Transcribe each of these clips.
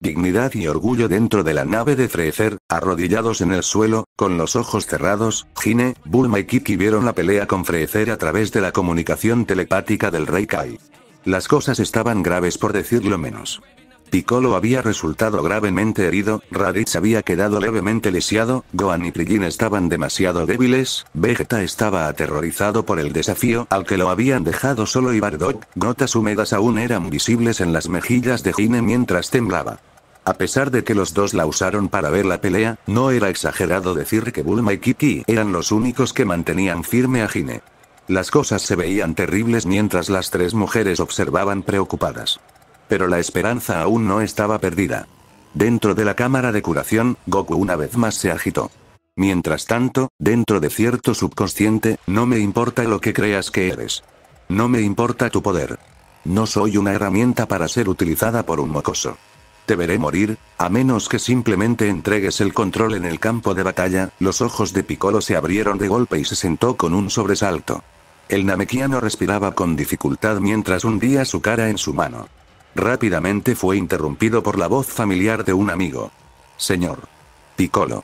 dignidad y orgullo dentro de la nave de Frecer, arrodillados en el suelo, con los ojos cerrados, Gine, Bulma y Kiki vieron la pelea con Frezer a través de la comunicación telepática del Rey Kai. Las cosas estaban graves por decirlo menos. Piccolo había resultado gravemente herido, Raditz había quedado levemente lisiado, Gohan y Krillin estaban demasiado débiles, Vegeta estaba aterrorizado por el desafío al que lo habían dejado solo y Bardock, gotas húmedas aún eran visibles en las mejillas de Hine mientras temblaba. A pesar de que los dos la usaron para ver la pelea, no era exagerado decir que Bulma y Kiki eran los únicos que mantenían firme a Hine. Las cosas se veían terribles mientras las tres mujeres observaban preocupadas. Pero la esperanza aún no estaba perdida. Dentro de la cámara de curación, Goku una vez más se agitó. Mientras tanto, dentro de cierto subconsciente, no me importa lo que creas que eres. No me importa tu poder. No soy una herramienta para ser utilizada por un mocoso. Te veré morir, a menos que simplemente entregues el control en el campo de batalla, los ojos de Piccolo se abrieron de golpe y se sentó con un sobresalto. El namekiano respiraba con dificultad mientras hundía su cara en su mano. Rápidamente fue interrumpido por la voz familiar de un amigo. Señor. Piccolo.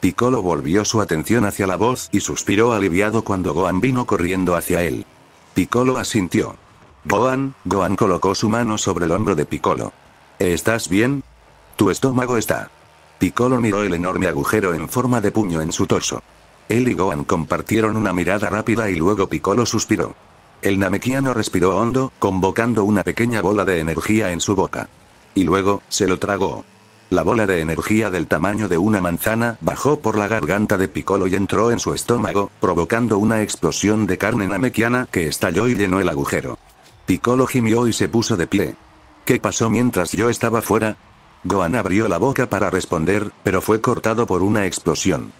Piccolo volvió su atención hacia la voz y suspiró aliviado cuando Gohan vino corriendo hacia él. Piccolo asintió. Gohan, Gohan colocó su mano sobre el hombro de Piccolo. ¿Estás bien? Tu estómago está. Piccolo miró el enorme agujero en forma de puño en su torso. Él y Gohan compartieron una mirada rápida y luego Piccolo suspiró. El namekiano respiró hondo, convocando una pequeña bola de energía en su boca. Y luego, se lo tragó. La bola de energía del tamaño de una manzana bajó por la garganta de Piccolo y entró en su estómago, provocando una explosión de carne namekiana que estalló y llenó el agujero. Piccolo gimió y se puso de pie. ¿Qué pasó mientras yo estaba fuera? Gohan abrió la boca para responder, pero fue cortado por una explosión.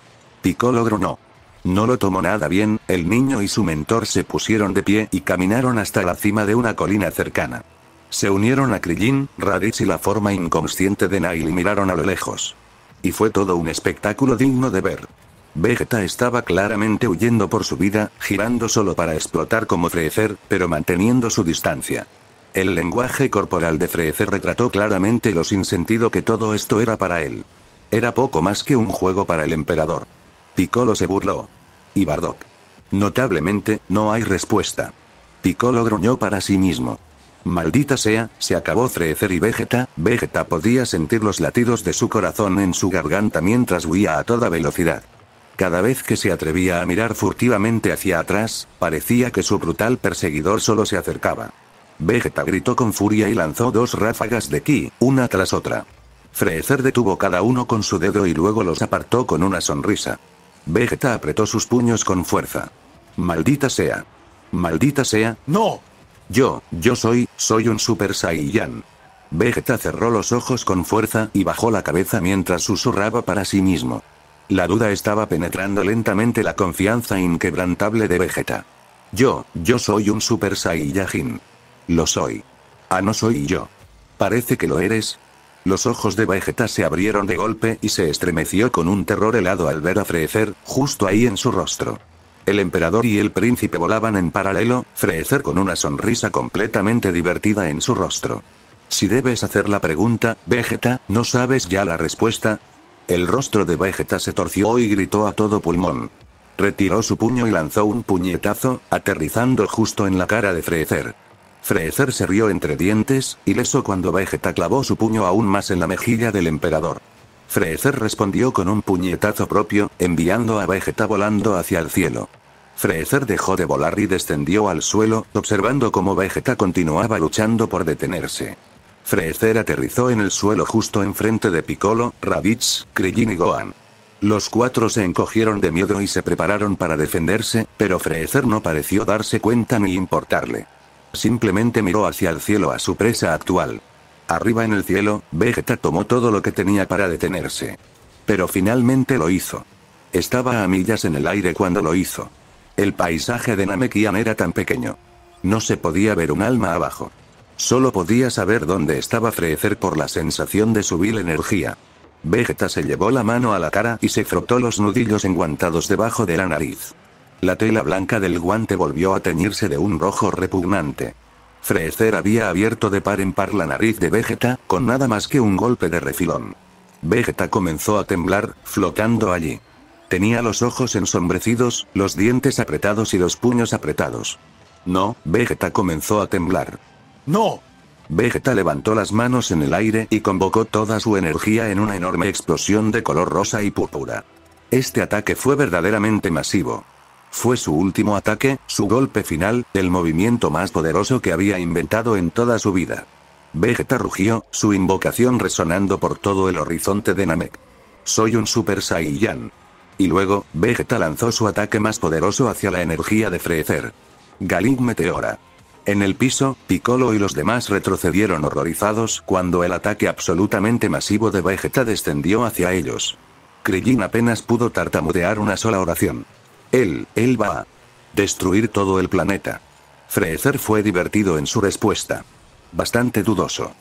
Piccolo gronó. No lo tomó nada bien, el niño y su mentor se pusieron de pie y caminaron hasta la cima de una colina cercana. Se unieron a Krillin, Raditz y la forma inconsciente de Nail y miraron a lo lejos. Y fue todo un espectáculo digno de ver. Vegeta estaba claramente huyendo por su vida, girando solo para explotar como Freezer, pero manteniendo su distancia. El lenguaje corporal de Freezer retrató claramente lo sinsentido que todo esto era para él. Era poco más que un juego para el emperador. Piccolo se burló. Y Bardock. Notablemente, no hay respuesta. Piccolo gruñó para sí mismo. Maldita sea, se acabó Freezer y Vegeta, Vegeta podía sentir los latidos de su corazón en su garganta mientras huía a toda velocidad. Cada vez que se atrevía a mirar furtivamente hacia atrás, parecía que su brutal perseguidor solo se acercaba. Vegeta gritó con furia y lanzó dos ráfagas de ki, una tras otra. Freezer detuvo cada uno con su dedo y luego los apartó con una sonrisa. Vegeta apretó sus puños con fuerza. Maldita sea. Maldita sea, no. Yo, yo soy, soy un Super Saiyan. Vegeta cerró los ojos con fuerza y bajó la cabeza mientras susurraba para sí mismo. La duda estaba penetrando lentamente la confianza inquebrantable de Vegeta. Yo, yo soy un Super Saiyajin. Lo soy. Ah, no soy yo. Parece que lo eres, los ojos de Vegeta se abrieron de golpe y se estremeció con un terror helado al ver a Frecer, justo ahí en su rostro. El emperador y el príncipe volaban en paralelo, Freezer con una sonrisa completamente divertida en su rostro. Si debes hacer la pregunta, Vegeta, ¿no sabes ya la respuesta? El rostro de Vegeta se torció y gritó a todo pulmón. Retiró su puño y lanzó un puñetazo, aterrizando justo en la cara de Freezer. Freezer se rió entre dientes, y lesó cuando Vegeta clavó su puño aún más en la mejilla del emperador. Freezer respondió con un puñetazo propio, enviando a Vegeta volando hacia el cielo. Freezer dejó de volar y descendió al suelo, observando cómo Vegeta continuaba luchando por detenerse. Freezer aterrizó en el suelo justo enfrente de Piccolo, Raditz, Krillin y Gohan. Los cuatro se encogieron de miedo y se prepararon para defenderse, pero Freezer no pareció darse cuenta ni importarle. Simplemente miró hacia el cielo a su presa actual. Arriba en el cielo, Vegeta tomó todo lo que tenía para detenerse. Pero finalmente lo hizo. Estaba a millas en el aire cuando lo hizo. El paisaje de Namekian era tan pequeño. No se podía ver un alma abajo. Solo podía saber dónde estaba frecer por la sensación de su vil energía. Vegeta se llevó la mano a la cara y se frotó los nudillos enguantados debajo de la nariz. La tela blanca del guante volvió a teñirse de un rojo repugnante. Frecer había abierto de par en par la nariz de Vegeta, con nada más que un golpe de refilón. Vegeta comenzó a temblar, flotando allí. Tenía los ojos ensombrecidos, los dientes apretados y los puños apretados. No, Vegeta comenzó a temblar. ¡No! Vegeta levantó las manos en el aire y convocó toda su energía en una enorme explosión de color rosa y púrpura. Este ataque fue verdaderamente masivo. Fue su último ataque, su golpe final, el movimiento más poderoso que había inventado en toda su vida. Vegeta rugió, su invocación resonando por todo el horizonte de Namek. Soy un Super Saiyan. Y luego, Vegeta lanzó su ataque más poderoso hacia la energía de Frecer. Galick Meteora. En el piso, Piccolo y los demás retrocedieron horrorizados cuando el ataque absolutamente masivo de Vegeta descendió hacia ellos. Krillin apenas pudo tartamudear una sola oración. Él, él va a destruir todo el planeta. Freezer fue divertido en su respuesta. Bastante dudoso.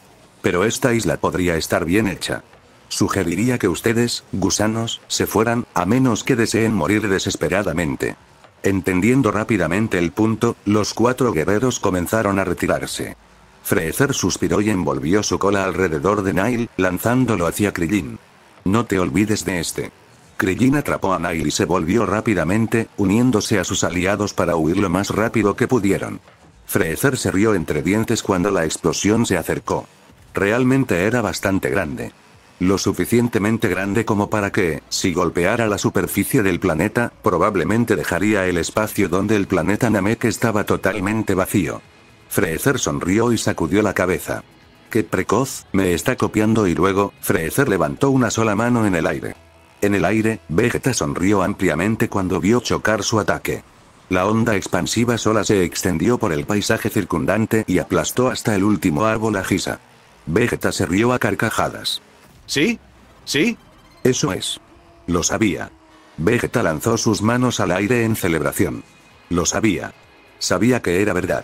Pero esta isla podría estar bien hecha. Sugeriría que ustedes, gusanos, se fueran, a menos que deseen morir desesperadamente. Entendiendo rápidamente el punto, los cuatro guerreros comenzaron a retirarse. Freezer suspiró y envolvió su cola alrededor de Nile, lanzándolo hacia Krillin. No te olvides de este. Krillin atrapó a Nail y se volvió rápidamente, uniéndose a sus aliados para huir lo más rápido que pudieron. Freezer se rió entre dientes cuando la explosión se acercó. Realmente era bastante grande. Lo suficientemente grande como para que, si golpeara la superficie del planeta, probablemente dejaría el espacio donde el planeta Namek estaba totalmente vacío. Freezer sonrió y sacudió la cabeza. ¡Qué precoz! Me está copiando y luego, Freezer levantó una sola mano en el aire. En el aire, Vegeta sonrió ampliamente cuando vio chocar su ataque. La onda expansiva sola se extendió por el paisaje circundante y aplastó hasta el último árbol a Gisa. Vegeta se rió a carcajadas. ¿Sí? ¿Sí? Eso es. Lo sabía. Vegeta lanzó sus manos al aire en celebración. Lo sabía. Sabía que era verdad.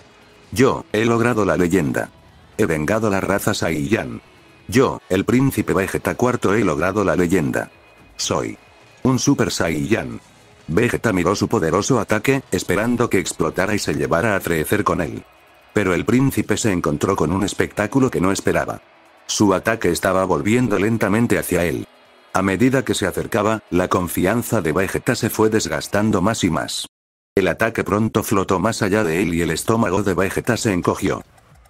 Yo, he logrado la leyenda. He vengado la raza Saiyan. Yo, el príncipe Vegeta IV he logrado la leyenda. Soy. Un Super Saiyan. Vegeta miró su poderoso ataque, esperando que explotara y se llevara a crecer con él. Pero el príncipe se encontró con un espectáculo que no esperaba. Su ataque estaba volviendo lentamente hacia él. A medida que se acercaba, la confianza de Vegeta se fue desgastando más y más. El ataque pronto flotó más allá de él y el estómago de Vegeta se encogió.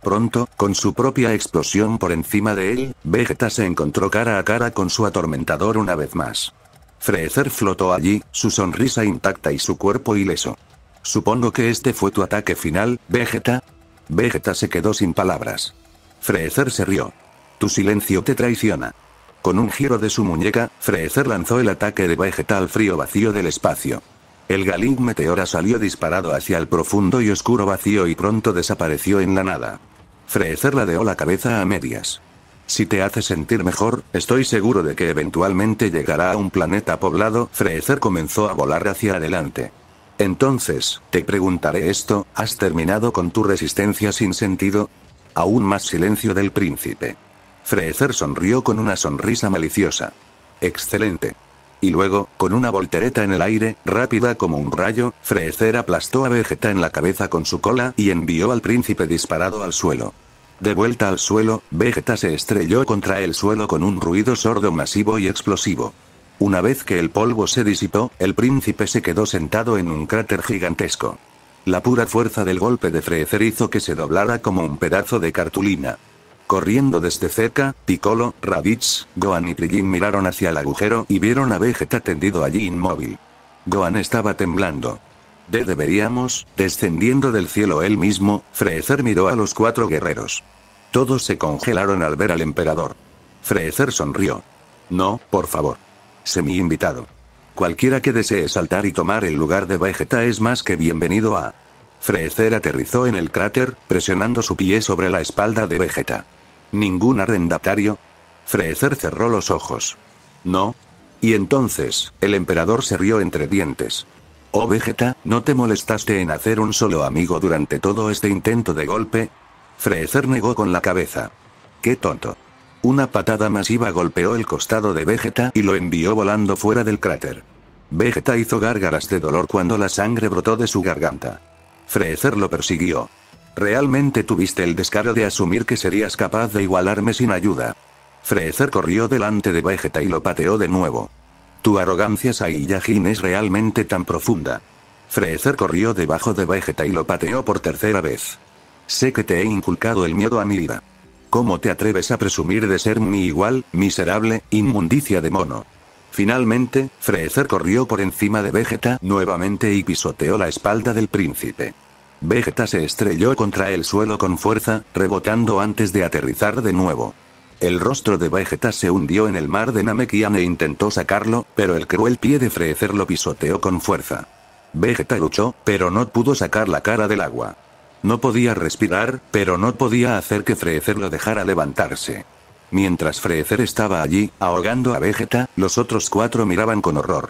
Pronto, con su propia explosión por encima de él, Vegeta se encontró cara a cara con su atormentador una vez más. Frezer flotó allí, su sonrisa intacta y su cuerpo ileso. Supongo que este fue tu ataque final, Vegeta. Vegeta se quedó sin palabras. Frezer se rió. Tu silencio te traiciona. Con un giro de su muñeca, Frezer lanzó el ataque de Vegeta al frío vacío del espacio. El galín Meteora salió disparado hacia el profundo y oscuro vacío y pronto desapareció en la nada la ladeó la cabeza a medias. Si te hace sentir mejor, estoy seguro de que eventualmente llegará a un planeta poblado. Freezer comenzó a volar hacia adelante. Entonces, te preguntaré esto, ¿has terminado con tu resistencia sin sentido? Aún más silencio del príncipe. Frecer sonrió con una sonrisa maliciosa. Excelente. Y luego, con una voltereta en el aire, rápida como un rayo, freecer aplastó a Vegeta en la cabeza con su cola y envió al príncipe disparado al suelo. De vuelta al suelo, Vegeta se estrelló contra el suelo con un ruido sordo masivo y explosivo. Una vez que el polvo se disipó, el príncipe se quedó sentado en un cráter gigantesco. La pura fuerza del golpe de Frecer hizo que se doblara como un pedazo de cartulina. Corriendo desde cerca, Piccolo, Raditz, Gohan y Krillin miraron hacia el agujero y vieron a Vegeta tendido allí inmóvil. Gohan estaba temblando. De deberíamos, descendiendo del cielo él mismo, Freezer miró a los cuatro guerreros. Todos se congelaron al ver al emperador. Freezer sonrió. No, por favor. Semi invitado. Cualquiera que desee saltar y tomar el lugar de Vegeta es más que bienvenido a... Freezer aterrizó en el cráter, presionando su pie sobre la espalda de Vegeta. ¿Ningún arrendatario? Freezer cerró los ojos. ¿No? Y entonces, el emperador se rió entre dientes. Oh Vegeta, ¿no te molestaste en hacer un solo amigo durante todo este intento de golpe? Freezer negó con la cabeza. ¡Qué tonto! Una patada masiva golpeó el costado de Vegeta y lo envió volando fuera del cráter. Vegeta hizo gárgaras de dolor cuando la sangre brotó de su garganta. Freezer lo persiguió. Realmente tuviste el descaro de asumir que serías capaz de igualarme sin ayuda. Freezer corrió delante de Vegeta y lo pateó de nuevo. Tu arrogancia Saiyajin es realmente tan profunda. Frezer corrió debajo de Vegeta y lo pateó por tercera vez. Sé que te he inculcado el miedo a mi vida. ¿Cómo te atreves a presumir de ser mi igual, miserable, inmundicia de mono? Finalmente, Frezer corrió por encima de Vegeta nuevamente y pisoteó la espalda del príncipe. Vegeta se estrelló contra el suelo con fuerza, rebotando antes de aterrizar de nuevo. El rostro de Vegeta se hundió en el mar de Namekian e intentó sacarlo, pero el cruel pie de Freezer lo pisoteó con fuerza. Vegeta luchó, pero no pudo sacar la cara del agua. No podía respirar, pero no podía hacer que Freezer lo dejara levantarse. Mientras Freezer estaba allí, ahogando a Vegeta, los otros cuatro miraban con horror.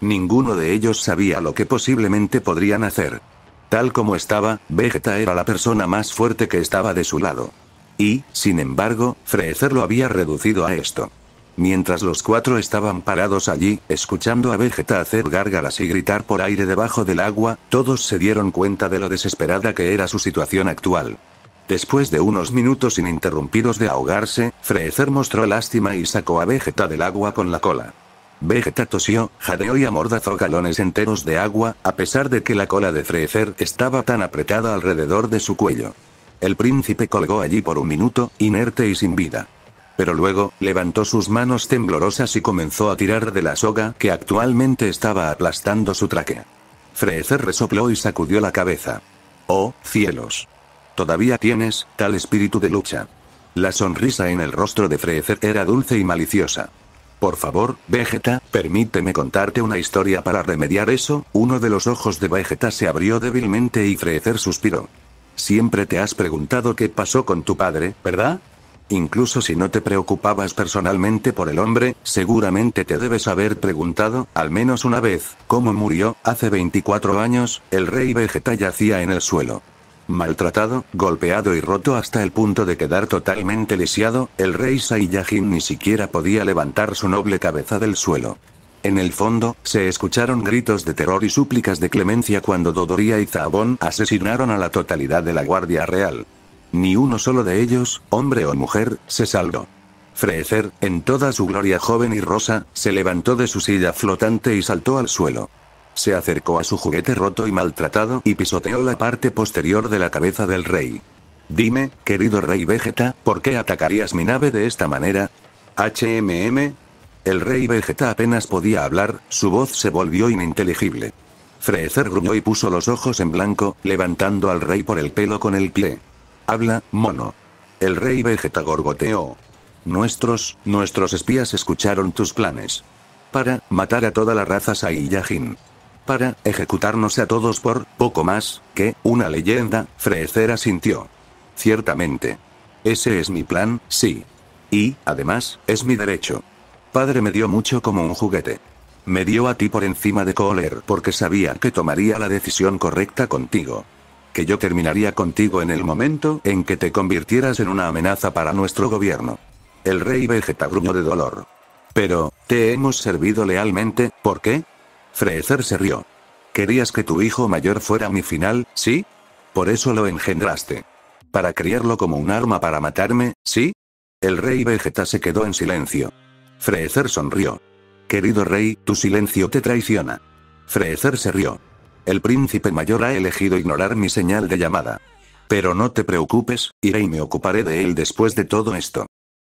Ninguno de ellos sabía lo que posiblemente podrían hacer. Tal como estaba, Vegeta era la persona más fuerte que estaba de su lado. Y, sin embargo, Freezer lo había reducido a esto. Mientras los cuatro estaban parados allí, escuchando a Vegeta hacer gárgaras y gritar por aire debajo del agua, todos se dieron cuenta de lo desesperada que era su situación actual. Después de unos minutos ininterrumpidos de ahogarse, Freezer mostró lástima y sacó a Vegeta del agua con la cola. Vegeta tosió, jadeó y amordazó galones enteros de agua, a pesar de que la cola de Freecer estaba tan apretada alrededor de su cuello. El príncipe colgó allí por un minuto, inerte y sin vida. Pero luego, levantó sus manos temblorosas y comenzó a tirar de la soga que actualmente estaba aplastando su traque. Freecer resopló y sacudió la cabeza. ¡Oh, cielos! Todavía tienes, tal espíritu de lucha. La sonrisa en el rostro de Freecer era dulce y maliciosa. Por favor, Vegeta, permíteme contarte una historia para remediar eso. Uno de los ojos de Vegeta se abrió débilmente y frecer suspiró. Siempre te has preguntado qué pasó con tu padre, ¿verdad? Incluso si no te preocupabas personalmente por el hombre, seguramente te debes haber preguntado, al menos una vez, cómo murió, hace 24 años, el rey Vegeta yacía en el suelo. Maltratado, golpeado y roto hasta el punto de quedar totalmente lisiado, el rey Saiyajin ni siquiera podía levantar su noble cabeza del suelo. En el fondo, se escucharon gritos de terror y súplicas de clemencia cuando Dodoria y Zabón asesinaron a la totalidad de la Guardia Real. Ni uno solo de ellos, hombre o mujer, se salvó. Frecer, en toda su gloria joven y rosa, se levantó de su silla flotante y saltó al suelo. Se acercó a su juguete roto y maltratado y pisoteó la parte posterior de la cabeza del rey. Dime, querido rey Vegeta, ¿por qué atacarías mi nave de esta manera? HMM. El rey Vegeta apenas podía hablar, su voz se volvió ininteligible. Freezer gruñó y puso los ojos en blanco, levantando al rey por el pelo con el pie. Habla, mono. El rey Vegeta gorgoteó. Nuestros, nuestros espías escucharon tus planes. Para, matar a toda la raza Saiyajin para ejecutarnos a todos por, poco más, que, una leyenda, frecera sintió. Ciertamente. Ese es mi plan, sí. Y, además, es mi derecho. Padre me dio mucho como un juguete. Me dio a ti por encima de Kohler porque sabía que tomaría la decisión correcta contigo. Que yo terminaría contigo en el momento en que te convirtieras en una amenaza para nuestro gobierno. El rey vegeta gruñó de dolor. Pero, te hemos servido lealmente, ¿por qué? Freezer se rió. Querías que tu hijo mayor fuera mi final, ¿sí? Por eso lo engendraste. Para criarlo como un arma para matarme, ¿sí? El rey Vegeta se quedó en silencio. Freezer sonrió. Querido rey, tu silencio te traiciona. Freezer se rió. El príncipe mayor ha elegido ignorar mi señal de llamada. Pero no te preocupes, iré y me ocuparé de él después de todo esto.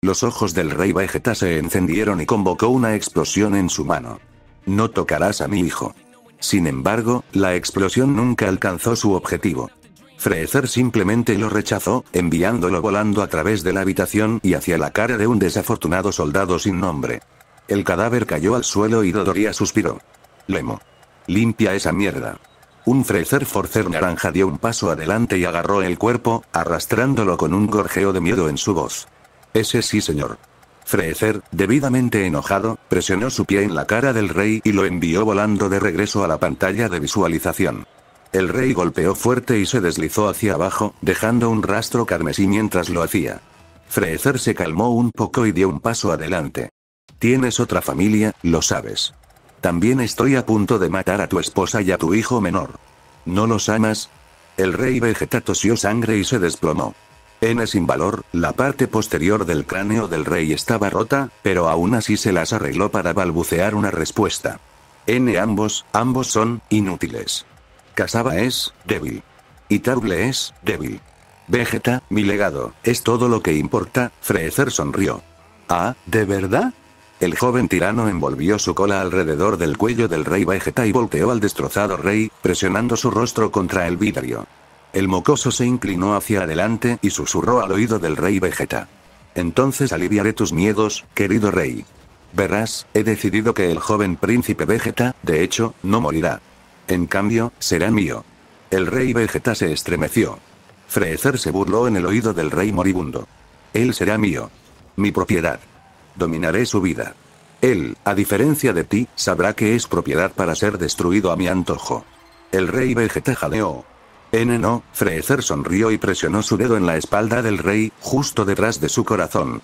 Los ojos del rey Vegeta se encendieron y convocó una explosión en su mano. No tocarás a mi hijo. Sin embargo, la explosión nunca alcanzó su objetivo. Freezer simplemente lo rechazó, enviándolo volando a través de la habitación y hacia la cara de un desafortunado soldado sin nombre. El cadáver cayó al suelo y Dodoria suspiró. Lemo. Limpia esa mierda. Un Freezer Forcer naranja dio un paso adelante y agarró el cuerpo, arrastrándolo con un gorjeo de miedo en su voz. Ese sí señor. Freezer, debidamente enojado, presionó su pie en la cara del rey y lo envió volando de regreso a la pantalla de visualización. El rey golpeó fuerte y se deslizó hacia abajo, dejando un rastro carmesí mientras lo hacía. Freezer se calmó un poco y dio un paso adelante. Tienes otra familia, lo sabes. También estoy a punto de matar a tu esposa y a tu hijo menor. ¿No los amas? El rey Vegeta tosió sangre y se desplomó. N sin valor, la parte posterior del cráneo del rey estaba rota, pero aún así se las arregló para balbucear una respuesta. N ambos, ambos son, inútiles. Casaba es, débil. Y es, débil. Vegeta, mi legado, es todo lo que importa, Freezer sonrió. Ah, ¿de verdad? El joven tirano envolvió su cola alrededor del cuello del rey Vegeta y volteó al destrozado rey, presionando su rostro contra el vidrio. El mocoso se inclinó hacia adelante y susurró al oído del rey Vegeta. Entonces aliviaré tus miedos, querido rey. Verás, he decidido que el joven príncipe Vegeta, de hecho, no morirá. En cambio, será mío. El rey Vegeta se estremeció. Freezer se burló en el oído del rey moribundo. Él será mío. Mi propiedad. Dominaré su vida. Él, a diferencia de ti, sabrá que es propiedad para ser destruido a mi antojo. El rey Vegeta jadeó, N no, Frezer sonrió y presionó su dedo en la espalda del rey, justo detrás de su corazón.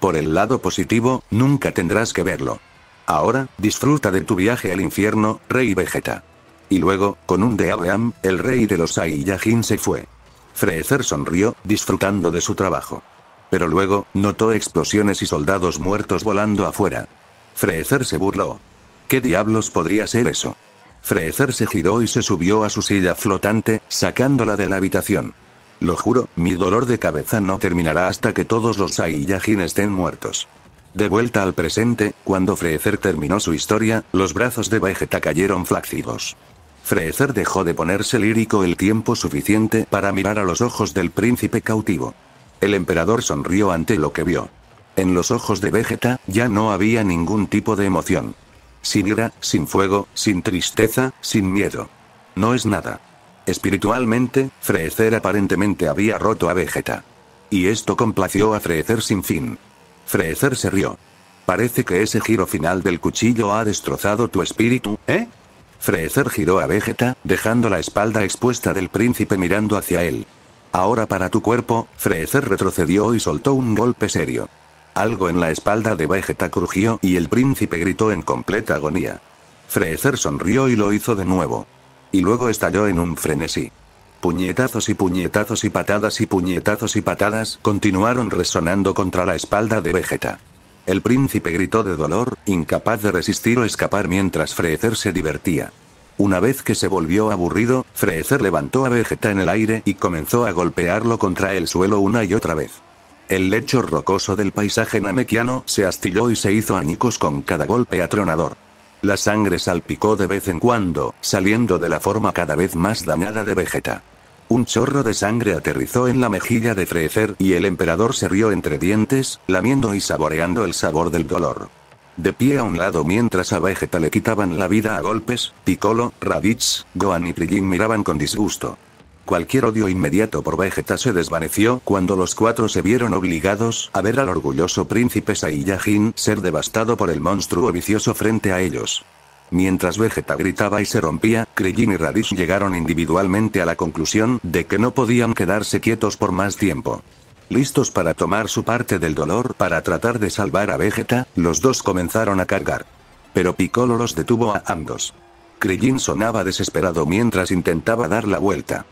Por el lado positivo, nunca tendrás que verlo. Ahora, disfruta de tu viaje al infierno, rey Vegeta. Y luego, con un Deabeam, el rey de los Saiyajin se fue. Frezer sonrió, disfrutando de su trabajo. Pero luego, notó explosiones y soldados muertos volando afuera. Frezer se burló. ¿Qué diablos podría ser eso? Freezer se giró y se subió a su silla flotante, sacándola de la habitación. Lo juro, mi dolor de cabeza no terminará hasta que todos los Saiyajin estén muertos. De vuelta al presente, cuando Freezer terminó su historia, los brazos de Vegeta cayeron flácidos. Freezer dejó de ponerse lírico el tiempo suficiente para mirar a los ojos del príncipe cautivo. El emperador sonrió ante lo que vio. En los ojos de Vegeta, ya no había ningún tipo de emoción sin ira, sin fuego, sin tristeza, sin miedo. No es nada. Espiritualmente, Freezer aparentemente había roto a Vegeta. Y esto complació a Freezer sin fin. Freezer se rió. Parece que ese giro final del cuchillo ha destrozado tu espíritu, ¿eh? Freezer giró a Vegeta, dejando la espalda expuesta del príncipe mirando hacia él. Ahora para tu cuerpo, Freezer retrocedió y soltó un golpe serio. Algo en la espalda de Vegeta crujió y el príncipe gritó en completa agonía. Frecer sonrió y lo hizo de nuevo. Y luego estalló en un frenesí. Puñetazos y puñetazos y patadas y puñetazos y patadas continuaron resonando contra la espalda de Vegeta. El príncipe gritó de dolor, incapaz de resistir o escapar mientras Freezer se divertía. Una vez que se volvió aburrido, Freezer levantó a Vegeta en el aire y comenzó a golpearlo contra el suelo una y otra vez. El lecho rocoso del paisaje namequiano se astilló y se hizo añicos con cada golpe atronador. La sangre salpicó de vez en cuando, saliendo de la forma cada vez más dañada de Vegeta. Un chorro de sangre aterrizó en la mejilla de Freezer y el emperador se rió entre dientes, lamiendo y saboreando el sabor del dolor. De pie a un lado mientras a Vegeta le quitaban la vida a golpes, Piccolo, Raditz, Gohan y Trillin miraban con disgusto. Cualquier odio inmediato por Vegeta se desvaneció cuando los cuatro se vieron obligados a ver al orgulloso príncipe Saiyajin ser devastado por el monstruo vicioso frente a ellos. Mientras Vegeta gritaba y se rompía, Krillin y Radish llegaron individualmente a la conclusión de que no podían quedarse quietos por más tiempo. Listos para tomar su parte del dolor para tratar de salvar a Vegeta, los dos comenzaron a cargar. Pero Piccolo los detuvo a ambos. Krillin sonaba desesperado mientras intentaba dar la vuelta.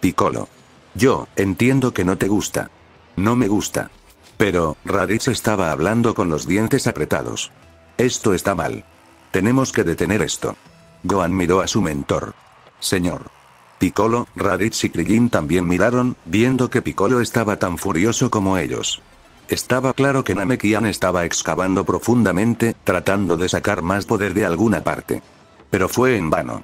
Piccolo. Yo, entiendo que no te gusta. No me gusta. Pero, Raditz estaba hablando con los dientes apretados. Esto está mal. Tenemos que detener esto. Gohan miró a su mentor. Señor. Piccolo, Raditz y Krillin también miraron, viendo que Piccolo estaba tan furioso como ellos. Estaba claro que Namekian estaba excavando profundamente, tratando de sacar más poder de alguna parte. Pero fue en vano.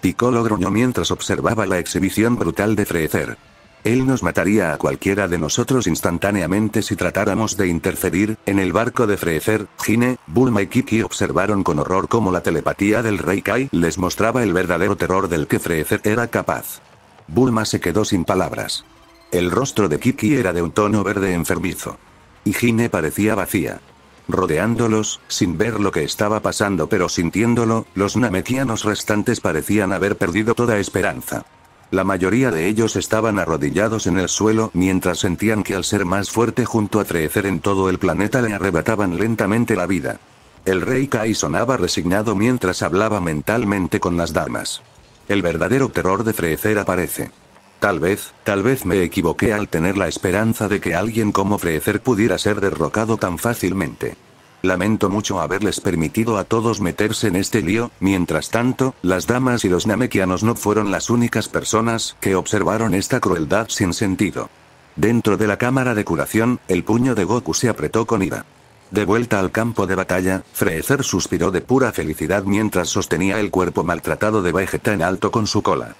Piccolo gruñó mientras observaba la exhibición brutal de Freecer. Él nos mataría a cualquiera de nosotros instantáneamente si tratáramos de interferir. En el barco de Freezer, Gine, Bulma y Kiki observaron con horror cómo la telepatía del Rey Kai les mostraba el verdadero terror del que Freecer era capaz. Bulma se quedó sin palabras. El rostro de Kiki era de un tono verde enfermizo. Y Gine parecía vacía. Rodeándolos, sin ver lo que estaba pasando pero sintiéndolo, los namekianos restantes parecían haber perdido toda esperanza. La mayoría de ellos estaban arrodillados en el suelo mientras sentían que al ser más fuerte junto a Treecer en todo el planeta le arrebataban lentamente la vida. El rey Kai sonaba resignado mientras hablaba mentalmente con las damas. El verdadero terror de Freecer aparece. Tal vez, tal vez me equivoqué al tener la esperanza de que alguien como Freezer pudiera ser derrocado tan fácilmente. Lamento mucho haberles permitido a todos meterse en este lío, mientras tanto, las damas y los namekianos no fueron las únicas personas que observaron esta crueldad sin sentido. Dentro de la cámara de curación, el puño de Goku se apretó con ira. De vuelta al campo de batalla, Freezer suspiró de pura felicidad mientras sostenía el cuerpo maltratado de Vegeta en alto con su cola.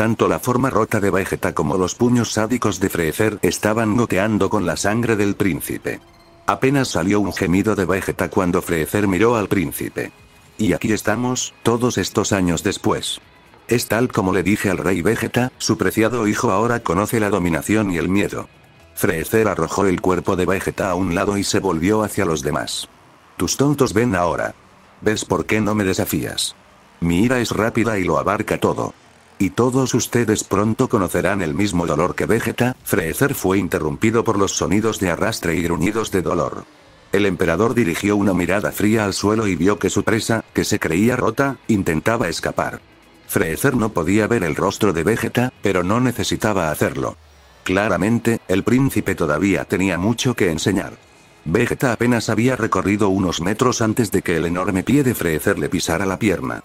Tanto la forma rota de Vegeta como los puños sádicos de Freezer estaban goteando con la sangre del príncipe. Apenas salió un gemido de Vegeta cuando Freezer miró al príncipe. Y aquí estamos, todos estos años después. Es tal como le dije al rey Vegeta, su preciado hijo ahora conoce la dominación y el miedo. Freezer arrojó el cuerpo de Vegeta a un lado y se volvió hacia los demás. Tus tontos ven ahora. ¿Ves por qué no me desafías? Mi ira es rápida y lo abarca todo. Y todos ustedes pronto conocerán el mismo dolor que Vegeta, Freezer fue interrumpido por los sonidos de arrastre y gruñidos de dolor. El emperador dirigió una mirada fría al suelo y vio que su presa, que se creía rota, intentaba escapar. Freezer no podía ver el rostro de Vegeta, pero no necesitaba hacerlo. Claramente, el príncipe todavía tenía mucho que enseñar. Vegeta apenas había recorrido unos metros antes de que el enorme pie de Freezer le pisara la pierna.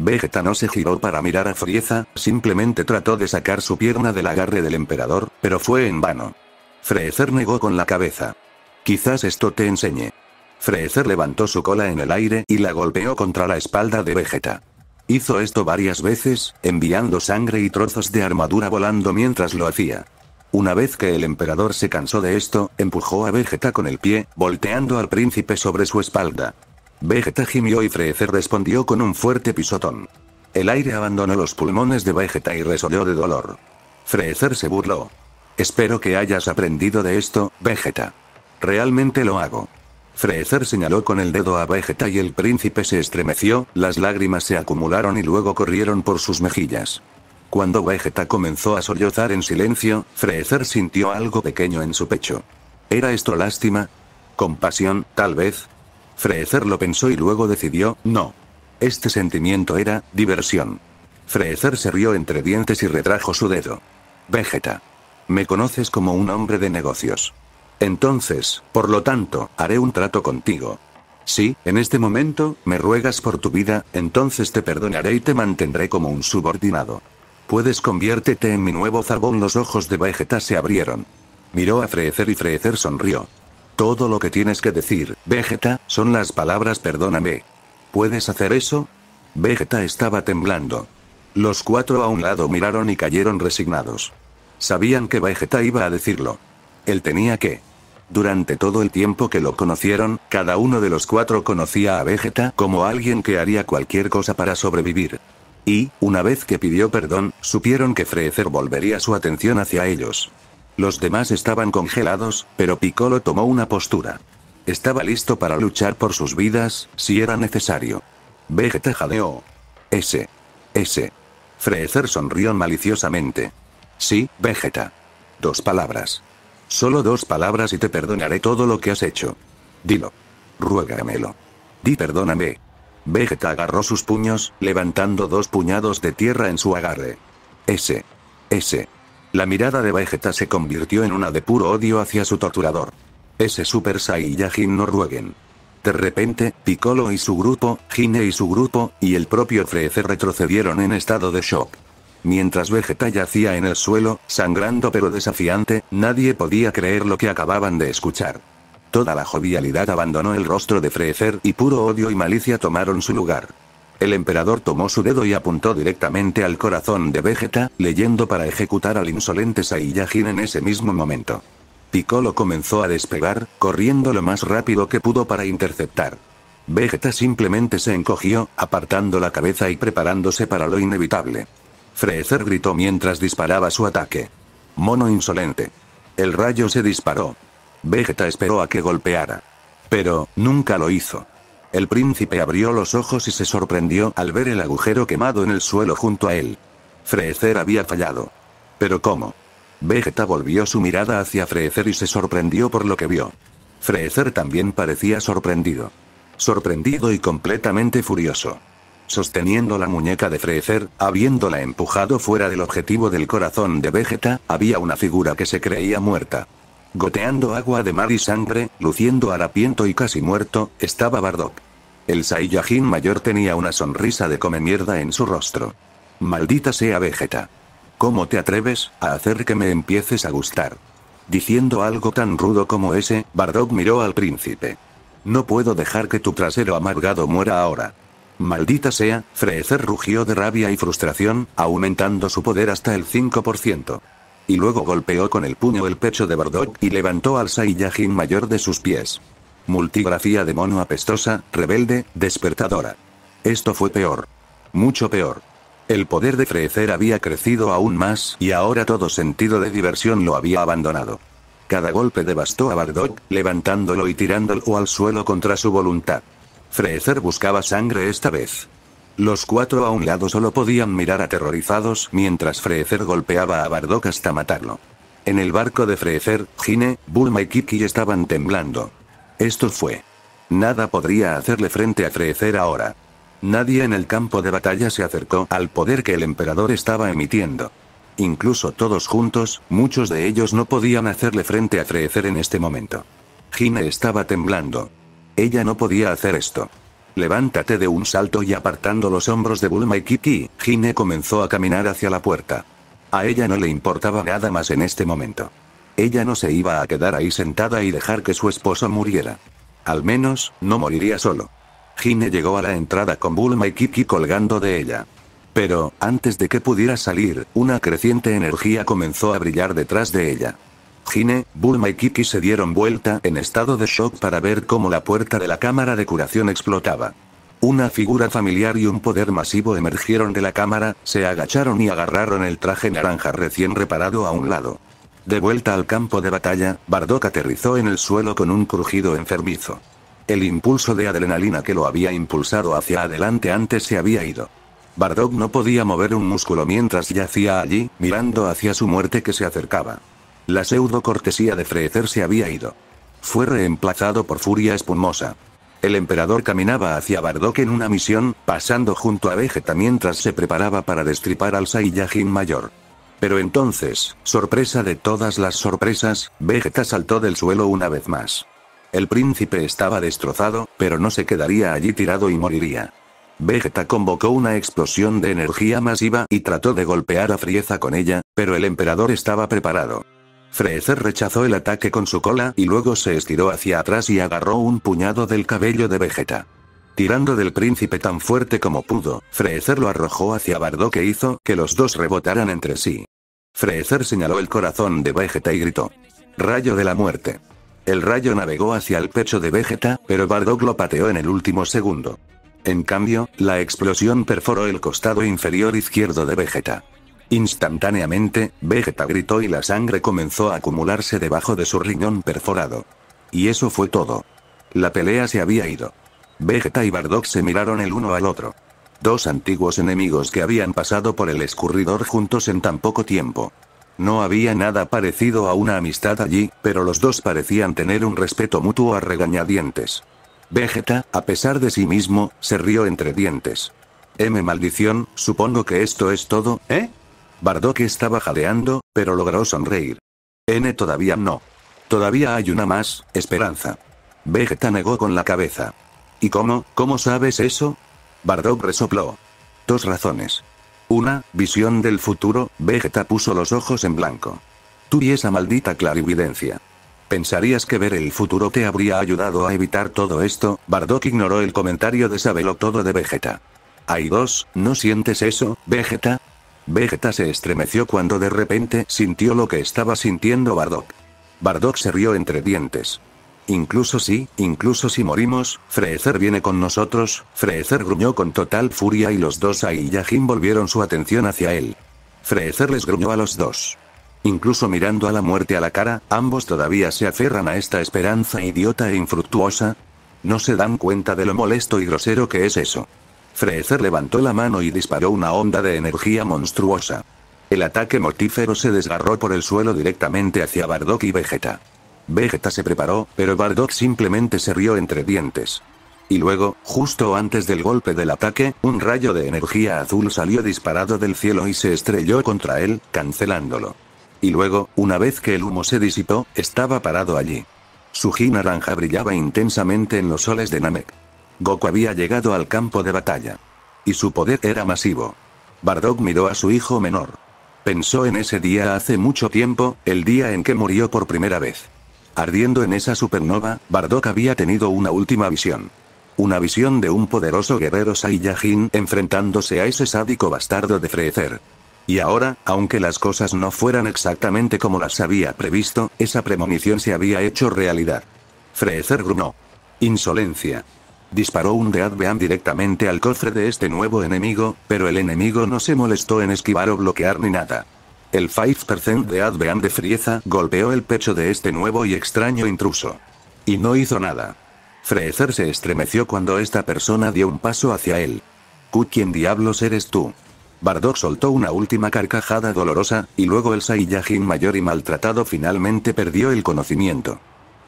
Vegeta no se giró para mirar a Frieza, simplemente trató de sacar su pierna del agarre del emperador, pero fue en vano. Frezer negó con la cabeza. Quizás esto te enseñe. Frezer levantó su cola en el aire y la golpeó contra la espalda de Vegeta. Hizo esto varias veces, enviando sangre y trozos de armadura volando mientras lo hacía. Una vez que el emperador se cansó de esto, empujó a Vegeta con el pie, volteando al príncipe sobre su espalda. Vegeta gimió y Freezer respondió con un fuerte pisotón. El aire abandonó los pulmones de Vegeta y resolvió de dolor. Freezer se burló. Espero que hayas aprendido de esto, Vegeta. Realmente lo hago. Freezer señaló con el dedo a Vegeta y el príncipe se estremeció, las lágrimas se acumularon y luego corrieron por sus mejillas. Cuando Vegeta comenzó a sollozar en silencio, Freezer sintió algo pequeño en su pecho. ¿Era esto lástima? ¿Compasión, tal vez? Freezer lo pensó y luego decidió, no. Este sentimiento era, diversión. Freezer se rió entre dientes y retrajo su dedo. Vegeta. Me conoces como un hombre de negocios. Entonces, por lo tanto, haré un trato contigo. Si, en este momento, me ruegas por tu vida, entonces te perdonaré y te mantendré como un subordinado. Puedes conviértete en mi nuevo Zabón. Los ojos de Vegeta se abrieron. Miró a Freezer y Freezer sonrió. Todo lo que tienes que decir, Vegeta, son las palabras perdóname. ¿Puedes hacer eso? Vegeta estaba temblando. Los cuatro a un lado miraron y cayeron resignados. Sabían que Vegeta iba a decirlo. Él tenía que. Durante todo el tiempo que lo conocieron, cada uno de los cuatro conocía a Vegeta como alguien que haría cualquier cosa para sobrevivir. Y, una vez que pidió perdón, supieron que Freezer volvería su atención hacia ellos. Los demás estaban congelados, pero Piccolo tomó una postura. Estaba listo para luchar por sus vidas, si era necesario. Vegeta jadeó. S. S. Freezer sonrió maliciosamente. Sí, Vegeta. Dos palabras. Solo dos palabras y te perdonaré todo lo que has hecho. Dilo. Ruégamelo. Di perdóname. Vegeta agarró sus puños, levantando dos puñados de tierra en su agarre. S. S. La mirada de Vegeta se convirtió en una de puro odio hacia su torturador. Ese Super Saiyajin rueguen. De repente, Piccolo y su grupo, Gine y su grupo, y el propio Frezer retrocedieron en estado de shock. Mientras Vegeta yacía en el suelo, sangrando pero desafiante, nadie podía creer lo que acababan de escuchar. Toda la jovialidad abandonó el rostro de Freezer y puro odio y malicia tomaron su lugar. El emperador tomó su dedo y apuntó directamente al corazón de Vegeta, leyendo para ejecutar al insolente Saiyajin en ese mismo momento. Piccolo comenzó a despegar, corriendo lo más rápido que pudo para interceptar. Vegeta simplemente se encogió, apartando la cabeza y preparándose para lo inevitable. Freezer gritó mientras disparaba su ataque. Mono insolente. El rayo se disparó. Vegeta esperó a que golpeara. Pero, nunca lo hizo. El príncipe abrió los ojos y se sorprendió al ver el agujero quemado en el suelo junto a él. Freezer había fallado. ¿Pero cómo? Vegeta volvió su mirada hacia Freezer y se sorprendió por lo que vio. Freezer también parecía sorprendido. Sorprendido y completamente furioso. Sosteniendo la muñeca de Freezer, habiéndola empujado fuera del objetivo del corazón de Vegeta, había una figura que se creía muerta. Goteando agua de mar y sangre, luciendo harapiento y casi muerto, estaba Bardock. El Saiyajin mayor tenía una sonrisa de come mierda en su rostro. Maldita sea Vegeta. ¿Cómo te atreves a hacer que me empieces a gustar? Diciendo algo tan rudo como ese, Bardock miró al príncipe. No puedo dejar que tu trasero amargado muera ahora. Maldita sea, Freezer rugió de rabia y frustración, aumentando su poder hasta el 5% y luego golpeó con el puño el pecho de Bardock y levantó al Saiyajin mayor de sus pies. Multigrafía de mono apestosa, rebelde, despertadora. Esto fue peor. Mucho peor. El poder de Frecer había crecido aún más y ahora todo sentido de diversión lo había abandonado. Cada golpe devastó a Bardock, levantándolo y tirándolo al suelo contra su voluntad. Freezer buscaba sangre esta vez. Los cuatro a un lado solo podían mirar aterrorizados mientras Freecer golpeaba a Bardock hasta matarlo. En el barco de Frecer, Gine, Bulma y Kiki estaban temblando. Esto fue. Nada podría hacerle frente a Freecer ahora. Nadie en el campo de batalla se acercó al poder que el emperador estaba emitiendo. Incluso todos juntos, muchos de ellos no podían hacerle frente a Freecer en este momento. Gine estaba temblando. Ella no podía hacer esto. Levántate de un salto y apartando los hombros de Bulma y Kiki, gine comenzó a caminar hacia la puerta. A ella no le importaba nada más en este momento. Ella no se iba a quedar ahí sentada y dejar que su esposo muriera. Al menos, no moriría solo. gine llegó a la entrada con Bulma y Kiki colgando de ella. Pero, antes de que pudiera salir, una creciente energía comenzó a brillar detrás de ella. Gine, Bulma y Kiki se dieron vuelta en estado de shock para ver cómo la puerta de la cámara de curación explotaba. Una figura familiar y un poder masivo emergieron de la cámara, se agacharon y agarraron el traje naranja recién reparado a un lado. De vuelta al campo de batalla, Bardock aterrizó en el suelo con un crujido enfermizo. El impulso de adrenalina que lo había impulsado hacia adelante antes se había ido. Bardock no podía mover un músculo mientras yacía allí, mirando hacia su muerte que se acercaba. La pseudo cortesía de Frecer se había ido. Fue reemplazado por furia espumosa. El emperador caminaba hacia Bardock en una misión, pasando junto a Vegeta mientras se preparaba para destripar al Saiyajin mayor. Pero entonces, sorpresa de todas las sorpresas, Vegeta saltó del suelo una vez más. El príncipe estaba destrozado, pero no se quedaría allí tirado y moriría. Vegeta convocó una explosión de energía masiva y trató de golpear a Frieza con ella, pero el emperador estaba preparado. Freezer rechazó el ataque con su cola y luego se estiró hacia atrás y agarró un puñado del cabello de Vegeta. Tirando del príncipe tan fuerte como pudo, Frezer lo arrojó hacia Bardock que hizo que los dos rebotaran entre sí. Freezer señaló el corazón de Vegeta y gritó. Rayo de la muerte. El rayo navegó hacia el pecho de Vegeta, pero Bardock lo pateó en el último segundo. En cambio, la explosión perforó el costado inferior izquierdo de Vegeta. Instantáneamente, Vegeta gritó y la sangre comenzó a acumularse debajo de su riñón perforado. Y eso fue todo. La pelea se había ido. Vegeta y Bardock se miraron el uno al otro. Dos antiguos enemigos que habían pasado por el escurridor juntos en tan poco tiempo. No había nada parecido a una amistad allí, pero los dos parecían tener un respeto mutuo a regañadientes. Vegeta, a pesar de sí mismo, se rió entre dientes. M maldición, supongo que esto es todo, ¿eh? Bardock estaba jadeando, pero logró sonreír. N todavía no. Todavía hay una más, esperanza. Vegeta negó con la cabeza. ¿Y cómo, cómo sabes eso? Bardock resopló. Dos razones. Una, visión del futuro, Vegeta puso los ojos en blanco. Tú y esa maldita clarividencia. ¿Pensarías que ver el futuro te habría ayudado a evitar todo esto? Bardock ignoró el comentario de Sabelo todo de Vegeta. Hay dos, ¿no sientes eso, Vegeta? Vegeta se estremeció cuando de repente sintió lo que estaba sintiendo Bardock. Bardock se rió entre dientes. Incluso si, incluso si morimos, Freezer viene con nosotros, Freezer gruñó con total furia y los dos Ahí y volvieron su atención hacia él. Freezer les gruñó a los dos. Incluso mirando a la muerte a la cara, ambos todavía se aferran a esta esperanza idiota e infructuosa. No se dan cuenta de lo molesto y grosero que es eso. Freezer levantó la mano y disparó una onda de energía monstruosa. El ataque mortífero se desgarró por el suelo directamente hacia Bardock y Vegeta. Vegeta se preparó, pero Bardock simplemente se rió entre dientes. Y luego, justo antes del golpe del ataque, un rayo de energía azul salió disparado del cielo y se estrelló contra él, cancelándolo. Y luego, una vez que el humo se disipó, estaba parado allí. Su ji naranja brillaba intensamente en los soles de Namek. Goku había llegado al campo de batalla. Y su poder era masivo. Bardock miró a su hijo menor. Pensó en ese día hace mucho tiempo, el día en que murió por primera vez. Ardiendo en esa supernova, Bardock había tenido una última visión. Una visión de un poderoso guerrero Saiyajin enfrentándose a ese sádico bastardo de Freezer. Y ahora, aunque las cosas no fueran exactamente como las había previsto, esa premonición se había hecho realidad. Freezer grunó. Insolencia. Disparó un Beam directamente al cofre de este nuevo enemigo, pero el enemigo no se molestó en esquivar o bloquear ni nada. El 5% de Advean de Frieza golpeó el pecho de este nuevo y extraño intruso. Y no hizo nada. Freezer se estremeció cuando esta persona dio un paso hacia él. ¿Q quién diablos eres tú? Bardock soltó una última carcajada dolorosa, y luego el Saiyajin mayor y maltratado finalmente perdió el conocimiento.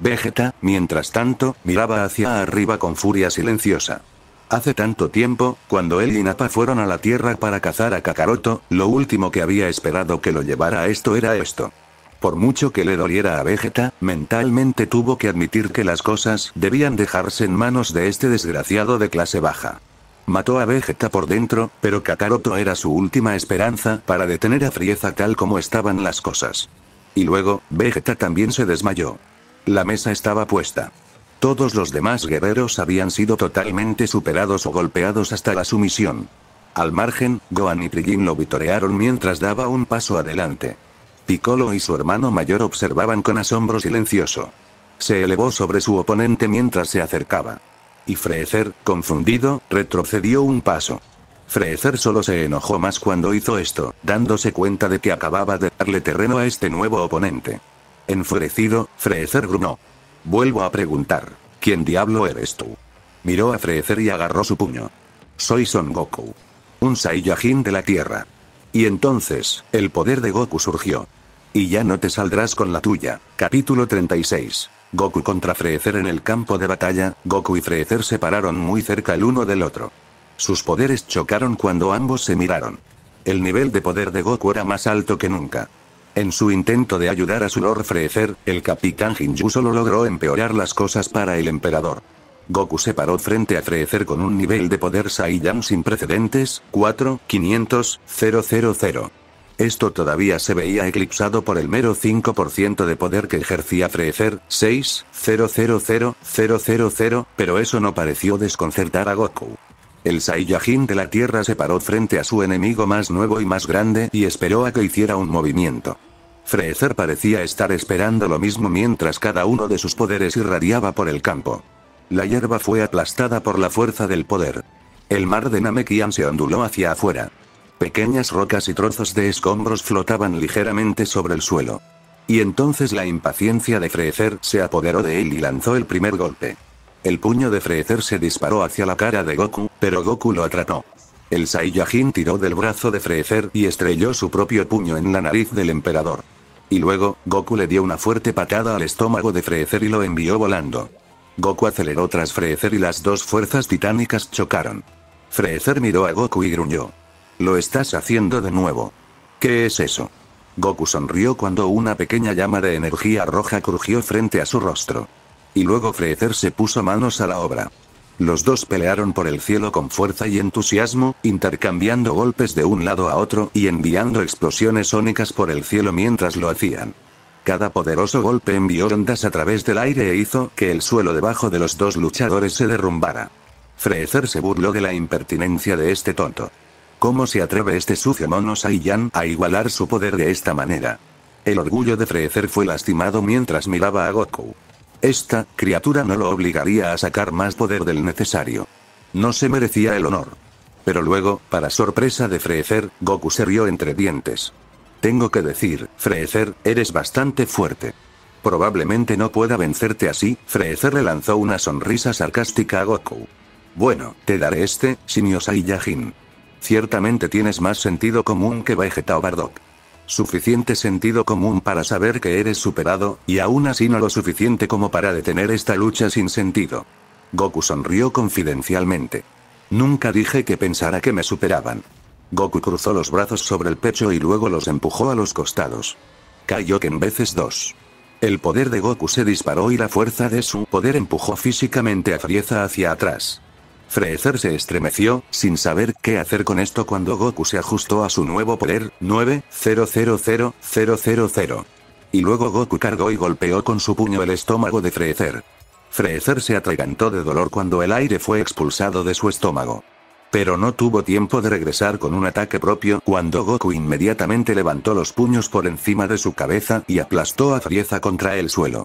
Vegeta, mientras tanto, miraba hacia arriba con furia silenciosa. Hace tanto tiempo, cuando él y Nappa fueron a la Tierra para cazar a Kakaroto, lo último que había esperado que lo llevara a esto era esto. Por mucho que le doliera a Vegeta, mentalmente tuvo que admitir que las cosas debían dejarse en manos de este desgraciado de clase baja. Mató a Vegeta por dentro, pero Kakaroto era su última esperanza para detener a Frieza tal como estaban las cosas. Y luego, Vegeta también se desmayó. La mesa estaba puesta. Todos los demás guerreros habían sido totalmente superados o golpeados hasta la sumisión. Al margen, Gohan y Trillin lo vitorearon mientras daba un paso adelante. Piccolo y su hermano mayor observaban con asombro silencioso. Se elevó sobre su oponente mientras se acercaba. Y Freezer, confundido, retrocedió un paso. Freezer solo se enojó más cuando hizo esto, dándose cuenta de que acababa de darle terreno a este nuevo oponente. Enfurecido, Freezer gruñó. Vuelvo a preguntar. ¿Quién diablo eres tú? Miró a Freezer y agarró su puño. Soy Son Goku. Un Saiyajin de la Tierra. Y entonces, el poder de Goku surgió. Y ya no te saldrás con la tuya. Capítulo 36. Goku contra Freezer en el campo de batalla, Goku y Freezer se pararon muy cerca el uno del otro. Sus poderes chocaron cuando ambos se miraron. El nivel de poder de Goku era más alto que nunca. En su intento de ayudar a su Lord Freezer, el Capitán Jinju solo logró empeorar las cosas para el Emperador. Goku se paró frente a Freezer con un nivel de poder Saiyan sin precedentes, 4, 500, 000. Esto todavía se veía eclipsado por el mero 5% de poder que ejercía Freezer, 6, 000, 000, pero eso no pareció desconcertar a Goku. El Saiyajin de la Tierra se paró frente a su enemigo más nuevo y más grande y esperó a que hiciera un movimiento. Freezer parecía estar esperando lo mismo mientras cada uno de sus poderes irradiaba por el campo. La hierba fue aplastada por la fuerza del poder. El mar de Namekian se onduló hacia afuera. Pequeñas rocas y trozos de escombros flotaban ligeramente sobre el suelo. Y entonces la impaciencia de Freezer se apoderó de él y lanzó el primer golpe. El puño de Freezer se disparó hacia la cara de Goku, pero Goku lo atrapó. El Saiyajin tiró del brazo de Freezer y estrelló su propio puño en la nariz del emperador. Y luego, Goku le dio una fuerte patada al estómago de Freezer y lo envió volando. Goku aceleró tras Freezer y las dos fuerzas titánicas chocaron. Freezer miró a Goku y gruñó. Lo estás haciendo de nuevo. ¿Qué es eso? Goku sonrió cuando una pequeña llama de energía roja crujió frente a su rostro. Y luego Freezer se puso manos a la obra. Los dos pelearon por el cielo con fuerza y entusiasmo, intercambiando golpes de un lado a otro y enviando explosiones sónicas por el cielo mientras lo hacían. Cada poderoso golpe envió ondas a través del aire e hizo que el suelo debajo de los dos luchadores se derrumbara. Freezer se burló de la impertinencia de este tonto. ¿Cómo se atreve este sucio mono Saiyan a igualar su poder de esta manera? El orgullo de Freezer fue lastimado mientras miraba a Goku. Esta criatura no lo obligaría a sacar más poder del necesario. No se merecía el honor. Pero luego, para sorpresa de Freezer, Goku se rió entre dientes. Tengo que decir, Freezer, eres bastante fuerte. Probablemente no pueda vencerte así, Freezer le lanzó una sonrisa sarcástica a Goku. Bueno, te daré este, y Yajin. Ciertamente tienes más sentido común que Vegeta o Bardock suficiente sentido común para saber que eres superado, y aún así no lo suficiente como para detener esta lucha sin sentido. Goku sonrió confidencialmente. Nunca dije que pensara que me superaban. Goku cruzó los brazos sobre el pecho y luego los empujó a los costados. cayó en veces dos. El poder de Goku se disparó y la fuerza de su poder empujó físicamente a Frieza hacia atrás. Freezer se estremeció, sin saber qué hacer con esto cuando Goku se ajustó a su nuevo poder, 9 Y luego Goku cargó y golpeó con su puño el estómago de Freezer. Freezer se atragantó de dolor cuando el aire fue expulsado de su estómago. Pero no tuvo tiempo de regresar con un ataque propio cuando Goku inmediatamente levantó los puños por encima de su cabeza y aplastó a Frieza contra el suelo.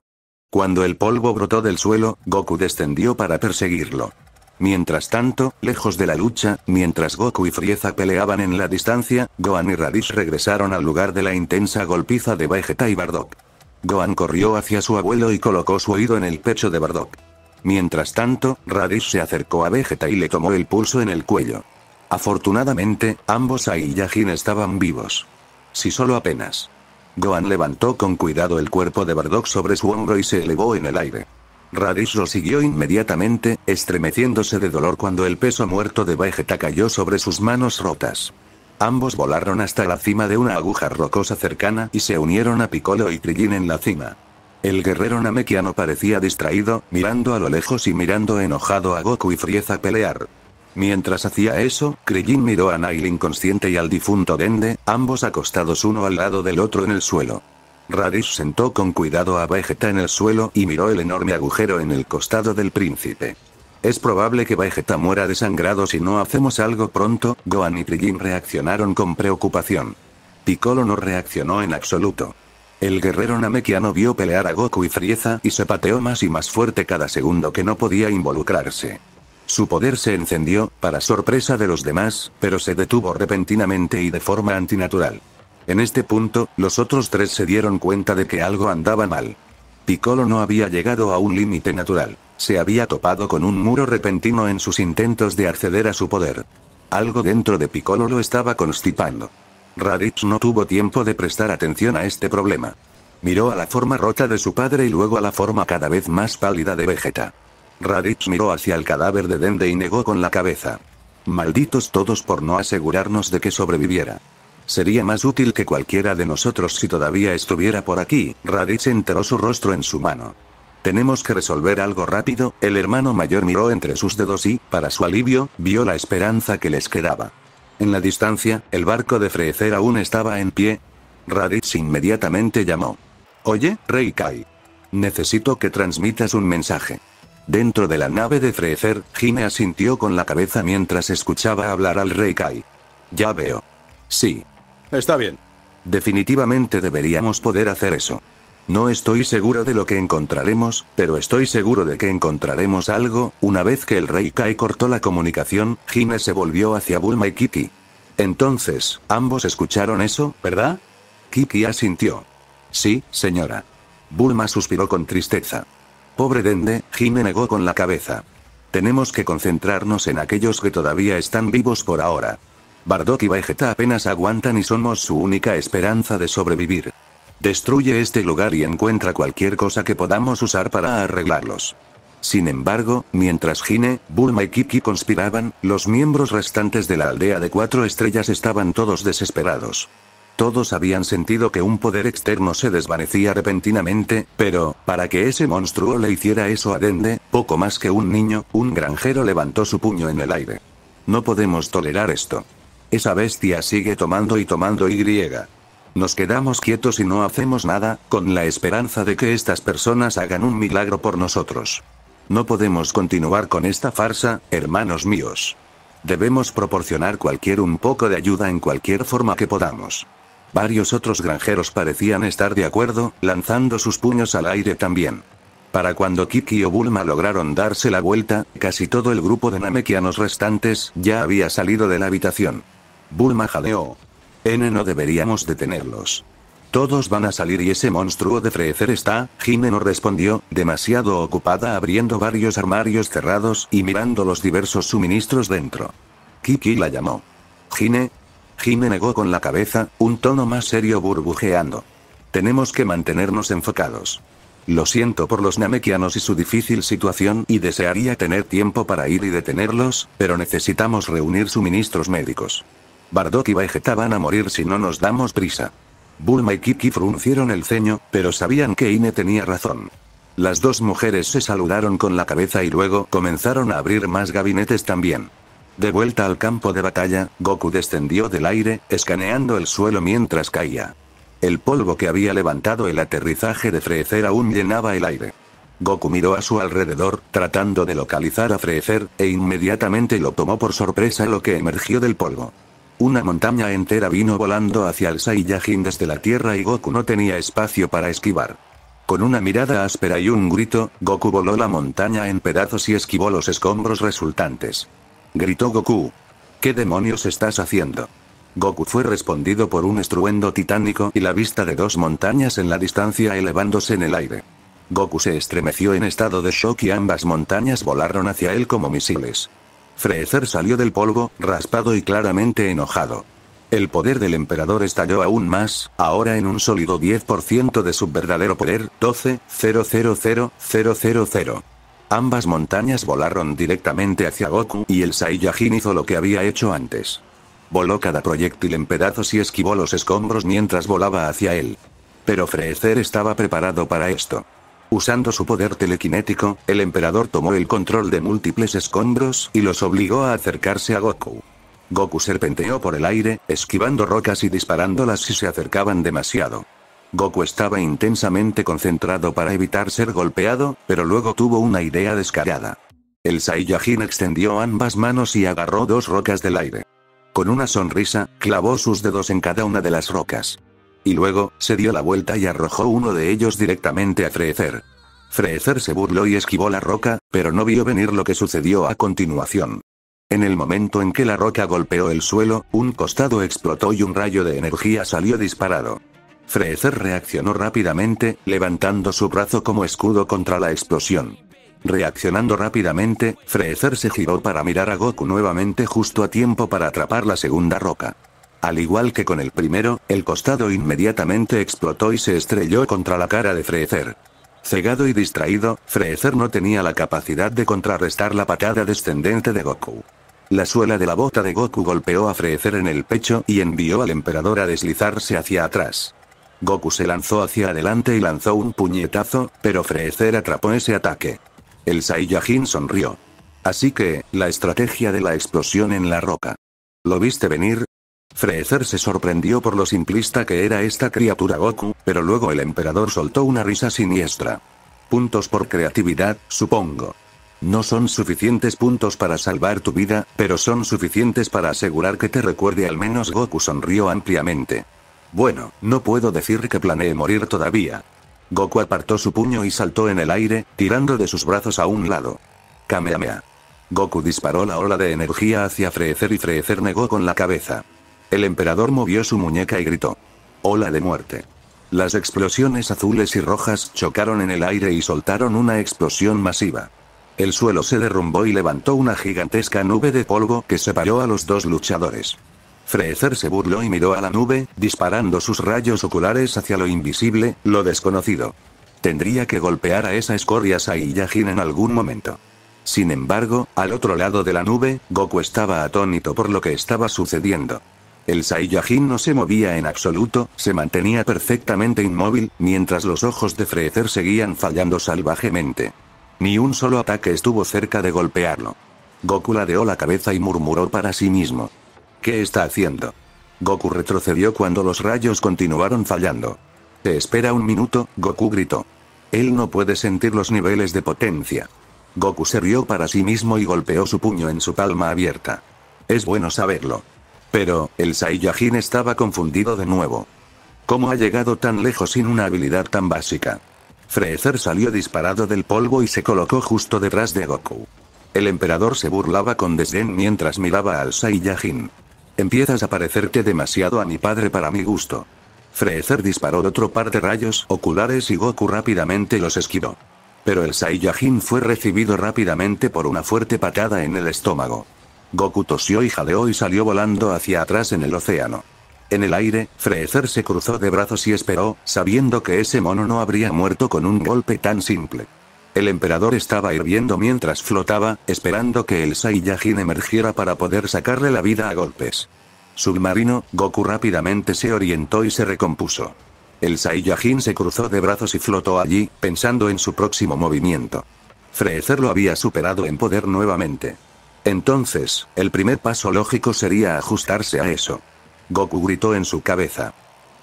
Cuando el polvo brotó del suelo, Goku descendió para perseguirlo. Mientras tanto, lejos de la lucha, mientras Goku y Frieza peleaban en la distancia, Gohan y Radish regresaron al lugar de la intensa golpiza de Vegeta y Bardock. Gohan corrió hacia su abuelo y colocó su oído en el pecho de Bardock. Mientras tanto, Radish se acercó a Vegeta y le tomó el pulso en el cuello. Afortunadamente, ambos Ai y Yajin estaban vivos. Si solo apenas. Gohan levantó con cuidado el cuerpo de Bardock sobre su hombro y se elevó en el aire. Radish lo siguió inmediatamente, estremeciéndose de dolor cuando el peso muerto de Vegeta cayó sobre sus manos rotas. Ambos volaron hasta la cima de una aguja rocosa cercana y se unieron a Piccolo y Krillin en la cima. El guerrero namekiano parecía distraído, mirando a lo lejos y mirando enojado a Goku y Frieza pelear. Mientras hacía eso, Krillin miró a Nail inconsciente y al difunto Dende, ambos acostados uno al lado del otro en el suelo. Radish sentó con cuidado a Vegeta en el suelo y miró el enorme agujero en el costado del príncipe. Es probable que Vegeta muera desangrado si no hacemos algo pronto, Gohan y Trillin reaccionaron con preocupación. Piccolo no reaccionó en absoluto. El guerrero namekiano vio pelear a Goku y Frieza y se pateó más y más fuerte cada segundo que no podía involucrarse. Su poder se encendió, para sorpresa de los demás, pero se detuvo repentinamente y de forma antinatural. En este punto, los otros tres se dieron cuenta de que algo andaba mal. Piccolo no había llegado a un límite natural. Se había topado con un muro repentino en sus intentos de acceder a su poder. Algo dentro de Piccolo lo estaba constipando. Raditz no tuvo tiempo de prestar atención a este problema. Miró a la forma rota de su padre y luego a la forma cada vez más pálida de Vegeta. Raditz miró hacia el cadáver de Dende y negó con la cabeza. Malditos todos por no asegurarnos de que sobreviviera. Sería más útil que cualquiera de nosotros si todavía estuviera por aquí, Raditz enteró su rostro en su mano. Tenemos que resolver algo rápido, el hermano mayor miró entre sus dedos y, para su alivio, vio la esperanza que les quedaba. En la distancia, el barco de Frecer aún estaba en pie. Raditz inmediatamente llamó. Oye, Rey Kai. Necesito que transmitas un mensaje. Dentro de la nave de Frecer, Gine asintió con la cabeza mientras escuchaba hablar al Rey Kai. Ya veo. Sí, Está bien. Definitivamente deberíamos poder hacer eso. No estoy seguro de lo que encontraremos, pero estoy seguro de que encontraremos algo. Una vez que el rey Kai cortó la comunicación, Gine se volvió hacia Bulma y Kiki. Entonces, ambos escucharon eso, ¿verdad? Kiki asintió. Sí, señora. Bulma suspiró con tristeza. Pobre Dende, Hime negó con la cabeza. Tenemos que concentrarnos en aquellos que todavía están vivos por ahora. Bardock y Vegeta apenas aguantan y somos su única esperanza de sobrevivir. Destruye este lugar y encuentra cualquier cosa que podamos usar para arreglarlos. Sin embargo, mientras Gine, Bulma y Kiki conspiraban, los miembros restantes de la aldea de cuatro estrellas estaban todos desesperados. Todos habían sentido que un poder externo se desvanecía repentinamente, pero, para que ese monstruo le hiciera eso a Dende, poco más que un niño, un granjero levantó su puño en el aire. No podemos tolerar esto. Esa bestia sigue tomando y tomando y griega. Nos quedamos quietos y no hacemos nada, con la esperanza de que estas personas hagan un milagro por nosotros. No podemos continuar con esta farsa, hermanos míos. Debemos proporcionar cualquier un poco de ayuda en cualquier forma que podamos. Varios otros granjeros parecían estar de acuerdo, lanzando sus puños al aire también. Para cuando Kiki o Bulma lograron darse la vuelta, casi todo el grupo de namekianos restantes ya había salido de la habitación. Bulma jadeó. N no deberíamos detenerlos. Todos van a salir y ese monstruo de frecer está, Gine no respondió, demasiado ocupada abriendo varios armarios cerrados y mirando los diversos suministros dentro. Kiki la llamó. Gine. Gine negó con la cabeza, un tono más serio burbujeando. Tenemos que mantenernos enfocados. Lo siento por los namekianos y su difícil situación y desearía tener tiempo para ir y detenerlos, pero necesitamos reunir suministros médicos. Bardock y Vegeta van a morir si no nos damos prisa. Bulma y Kiki fruncieron el ceño, pero sabían que Ine tenía razón. Las dos mujeres se saludaron con la cabeza y luego comenzaron a abrir más gabinetes también. De vuelta al campo de batalla, Goku descendió del aire, escaneando el suelo mientras caía. El polvo que había levantado el aterrizaje de Freezer aún llenaba el aire. Goku miró a su alrededor, tratando de localizar a Freezer, e inmediatamente lo tomó por sorpresa lo que emergió del polvo. Una montaña entera vino volando hacia el Saiyajin desde la tierra y Goku no tenía espacio para esquivar. Con una mirada áspera y un grito, Goku voló la montaña en pedazos y esquivó los escombros resultantes. Gritó Goku. ¿Qué demonios estás haciendo? Goku fue respondido por un estruendo titánico y la vista de dos montañas en la distancia elevándose en el aire. Goku se estremeció en estado de shock y ambas montañas volaron hacia él como misiles. Freezer salió del polvo, raspado y claramente enojado. El poder del emperador estalló aún más, ahora en un sólido 10% de su verdadero poder, 12.000.000. Ambas montañas volaron directamente hacia Goku y el Saiyajin hizo lo que había hecho antes. Voló cada proyectil en pedazos y esquivó los escombros mientras volaba hacia él. Pero Freezer estaba preparado para esto. Usando su poder telequinético, el emperador tomó el control de múltiples escombros y los obligó a acercarse a Goku. Goku serpenteó por el aire, esquivando rocas y disparándolas si se acercaban demasiado. Goku estaba intensamente concentrado para evitar ser golpeado, pero luego tuvo una idea descarada. El Saiyajin extendió ambas manos y agarró dos rocas del aire. Con una sonrisa, clavó sus dedos en cada una de las rocas. Y luego, se dio la vuelta y arrojó uno de ellos directamente a Freezer. Freezer se burló y esquivó la roca, pero no vio venir lo que sucedió a continuación. En el momento en que la roca golpeó el suelo, un costado explotó y un rayo de energía salió disparado. Freezer reaccionó rápidamente, levantando su brazo como escudo contra la explosión. Reaccionando rápidamente, Freezer se giró para mirar a Goku nuevamente justo a tiempo para atrapar la segunda roca. Al igual que con el primero, el costado inmediatamente explotó y se estrelló contra la cara de Freezer. Cegado y distraído, Freezer no tenía la capacidad de contrarrestar la patada descendente de Goku. La suela de la bota de Goku golpeó a Freezer en el pecho y envió al emperador a deslizarse hacia atrás. Goku se lanzó hacia adelante y lanzó un puñetazo, pero Freezer atrapó ese ataque. El Saiyajin sonrió. Así que, la estrategia de la explosión en la roca. ¿Lo viste venir? Freezer se sorprendió por lo simplista que era esta criatura Goku, pero luego el emperador soltó una risa siniestra. Puntos por creatividad, supongo. No son suficientes puntos para salvar tu vida, pero son suficientes para asegurar que te recuerde al menos Goku sonrió ampliamente. Bueno, no puedo decir que planee morir todavía. Goku apartó su puño y saltó en el aire, tirando de sus brazos a un lado. Kamehameha. Goku disparó la ola de energía hacia Freezer y Freezer negó con la cabeza. El emperador movió su muñeca y gritó. Ola de muerte. Las explosiones azules y rojas chocaron en el aire y soltaron una explosión masiva. El suelo se derrumbó y levantó una gigantesca nube de polvo que separó a los dos luchadores. Freezer se burló y miró a la nube, disparando sus rayos oculares hacia lo invisible, lo desconocido. Tendría que golpear a esa escoria Saiyajin en algún momento. Sin embargo, al otro lado de la nube, Goku estaba atónito por lo que estaba sucediendo. El Saiyajin no se movía en absoluto, se mantenía perfectamente inmóvil, mientras los ojos de Freezer seguían fallando salvajemente. Ni un solo ataque estuvo cerca de golpearlo. Goku ladeó la cabeza y murmuró para sí mismo. ¿Qué está haciendo? Goku retrocedió cuando los rayos continuaron fallando. Te espera un minuto, Goku gritó. Él no puede sentir los niveles de potencia. Goku se rió para sí mismo y golpeó su puño en su palma abierta. Es bueno saberlo. Pero, el Saiyajin estaba confundido de nuevo. ¿Cómo ha llegado tan lejos sin una habilidad tan básica? Freezer salió disparado del polvo y se colocó justo detrás de Goku. El emperador se burlaba con desdén mientras miraba al Saiyajin. Empiezas a parecerte demasiado a mi padre para mi gusto. Freezer disparó otro par de rayos oculares y Goku rápidamente los esquivó. Pero el Saiyajin fue recibido rápidamente por una fuerte patada en el estómago. Goku tosió y jadeó y salió volando hacia atrás en el océano. En el aire, Freezer se cruzó de brazos y esperó, sabiendo que ese mono no habría muerto con un golpe tan simple. El emperador estaba hirviendo mientras flotaba, esperando que el Saiyajin emergiera para poder sacarle la vida a golpes. Submarino, Goku rápidamente se orientó y se recompuso. El Saiyajin se cruzó de brazos y flotó allí, pensando en su próximo movimiento. Freezer lo había superado en poder nuevamente. Entonces, el primer paso lógico sería ajustarse a eso. Goku gritó en su cabeza.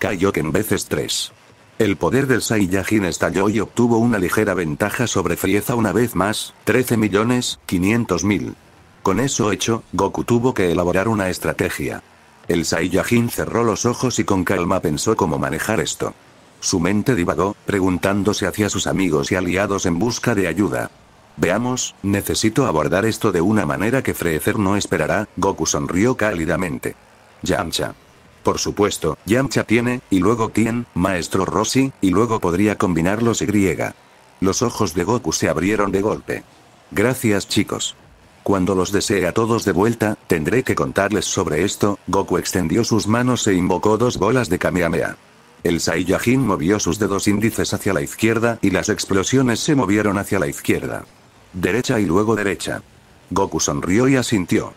en veces tres. El poder del Saiyajin estalló y obtuvo una ligera ventaja sobre Frieza una vez más, 13 millones, 500 mil. Con eso hecho, Goku tuvo que elaborar una estrategia. El Saiyajin cerró los ojos y con calma pensó cómo manejar esto. Su mente divagó, preguntándose hacia sus amigos y aliados en busca de ayuda. Veamos, necesito abordar esto de una manera que Freezer no esperará, Goku sonrió cálidamente. Yamcha. Por supuesto, Yamcha tiene, y luego Tien, Maestro Rossi, y luego podría combinarlos y griega. Los ojos de Goku se abrieron de golpe. Gracias chicos. Cuando los desee a todos de vuelta, tendré que contarles sobre esto, Goku extendió sus manos e invocó dos bolas de Kamehameha. El Saiyajin movió sus dedos índices hacia la izquierda y las explosiones se movieron hacia la izquierda. Derecha y luego derecha. Goku sonrió y asintió.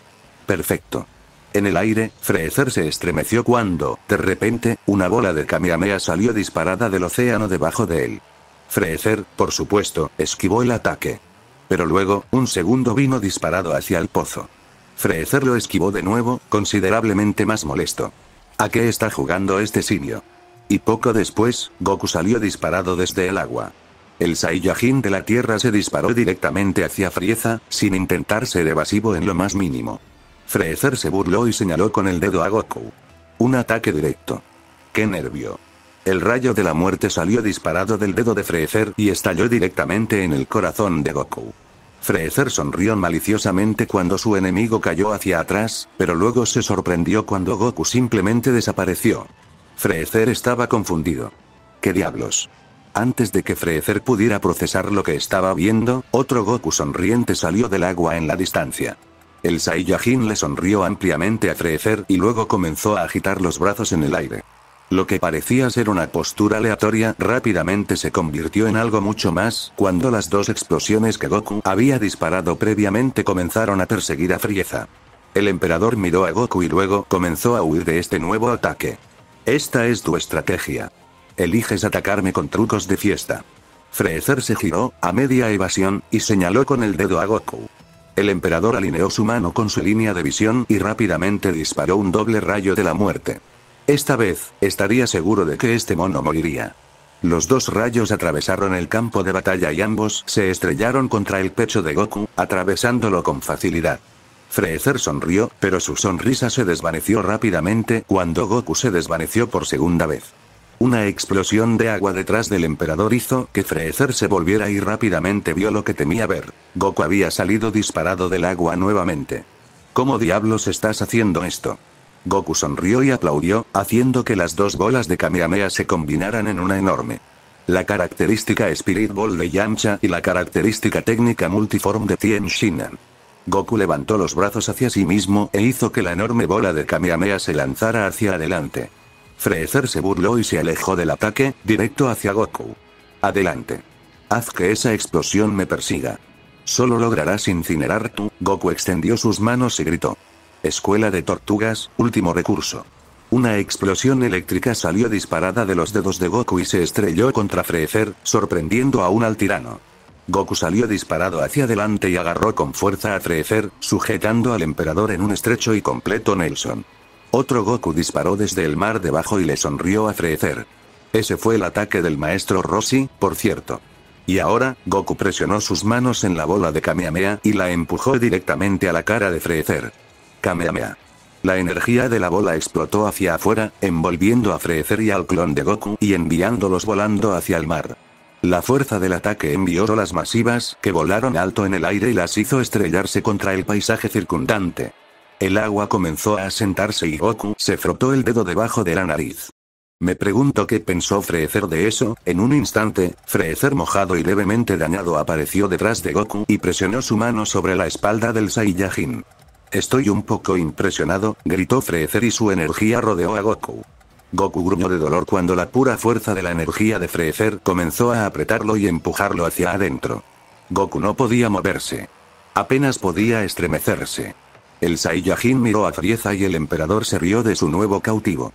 Perfecto. En el aire, Freezer se estremeció cuando, de repente, una bola de Kamehameha salió disparada del océano debajo de él. Freezer, por supuesto, esquivó el ataque. Pero luego, un segundo vino disparado hacia el pozo. Freezer lo esquivó de nuevo, considerablemente más molesto. ¿A qué está jugando este simio? Y poco después, Goku salió disparado desde el agua. El Saiyajin de la Tierra se disparó directamente hacia Frieza, sin intentar ser evasivo en lo más mínimo. Frezer se burló y señaló con el dedo a Goku. Un ataque directo. ¡Qué nervio! El rayo de la muerte salió disparado del dedo de Freezer y estalló directamente en el corazón de Goku. Freezer sonrió maliciosamente cuando su enemigo cayó hacia atrás, pero luego se sorprendió cuando Goku simplemente desapareció. Freezer estaba confundido. ¿Qué diablos? Antes de que Freezer pudiera procesar lo que estaba viendo, otro Goku sonriente salió del agua en la distancia. El Saiyajin le sonrió ampliamente a Freezer y luego comenzó a agitar los brazos en el aire. Lo que parecía ser una postura aleatoria rápidamente se convirtió en algo mucho más cuando las dos explosiones que Goku había disparado previamente comenzaron a perseguir a Frieza. El emperador miró a Goku y luego comenzó a huir de este nuevo ataque. Esta es tu estrategia. Eliges atacarme con trucos de fiesta. Freezer se giró, a media evasión, y señaló con el dedo a Goku. El emperador alineó su mano con su línea de visión y rápidamente disparó un doble rayo de la muerte. Esta vez, estaría seguro de que este mono moriría. Los dos rayos atravesaron el campo de batalla y ambos se estrellaron contra el pecho de Goku, atravesándolo con facilidad. Freezer sonrió, pero su sonrisa se desvaneció rápidamente cuando Goku se desvaneció por segunda vez. Una explosión de agua detrás del emperador hizo que Freezer se volviera y rápidamente vio lo que temía ver. Goku había salido disparado del agua nuevamente. ¿Cómo diablos estás haciendo esto? Goku sonrió y aplaudió, haciendo que las dos bolas de Kamehameha se combinaran en una enorme. La característica Spirit Ball de Yamcha y la característica técnica multiform de Tien Shinan. Goku levantó los brazos hacia sí mismo e hizo que la enorme bola de Kamehameha se lanzara hacia adelante. Freecer se burló y se alejó del ataque, directo hacia Goku. Adelante. Haz que esa explosión me persiga. Solo lograrás incinerar tú, Goku extendió sus manos y gritó. Escuela de Tortugas, último recurso. Una explosión eléctrica salió disparada de los dedos de Goku y se estrelló contra Freecer, sorprendiendo aún al tirano. Goku salió disparado hacia adelante y agarró con fuerza a Freecer, sujetando al emperador en un estrecho y completo Nelson. Otro Goku disparó desde el mar debajo y le sonrió a Freecer. Ese fue el ataque del maestro Rossi, por cierto. Y ahora, Goku presionó sus manos en la bola de Kamehameha y la empujó directamente a la cara de Frecer. Kamehameha. La energía de la bola explotó hacia afuera, envolviendo a Frecer y al clon de Goku y enviándolos volando hacia el mar. La fuerza del ataque envió olas masivas que volaron alto en el aire y las hizo estrellarse contra el paisaje circundante. El agua comenzó a asentarse y Goku se frotó el dedo debajo de la nariz. Me pregunto qué pensó Freezer de eso, en un instante, Freezer mojado y levemente dañado apareció detrás de Goku y presionó su mano sobre la espalda del Saiyajin. Estoy un poco impresionado, gritó Freezer y su energía rodeó a Goku. Goku gruñó de dolor cuando la pura fuerza de la energía de Freezer comenzó a apretarlo y empujarlo hacia adentro. Goku no podía moverse. Apenas podía estremecerse. El Saiyajin miró a Frieza y el emperador se rió de su nuevo cautivo.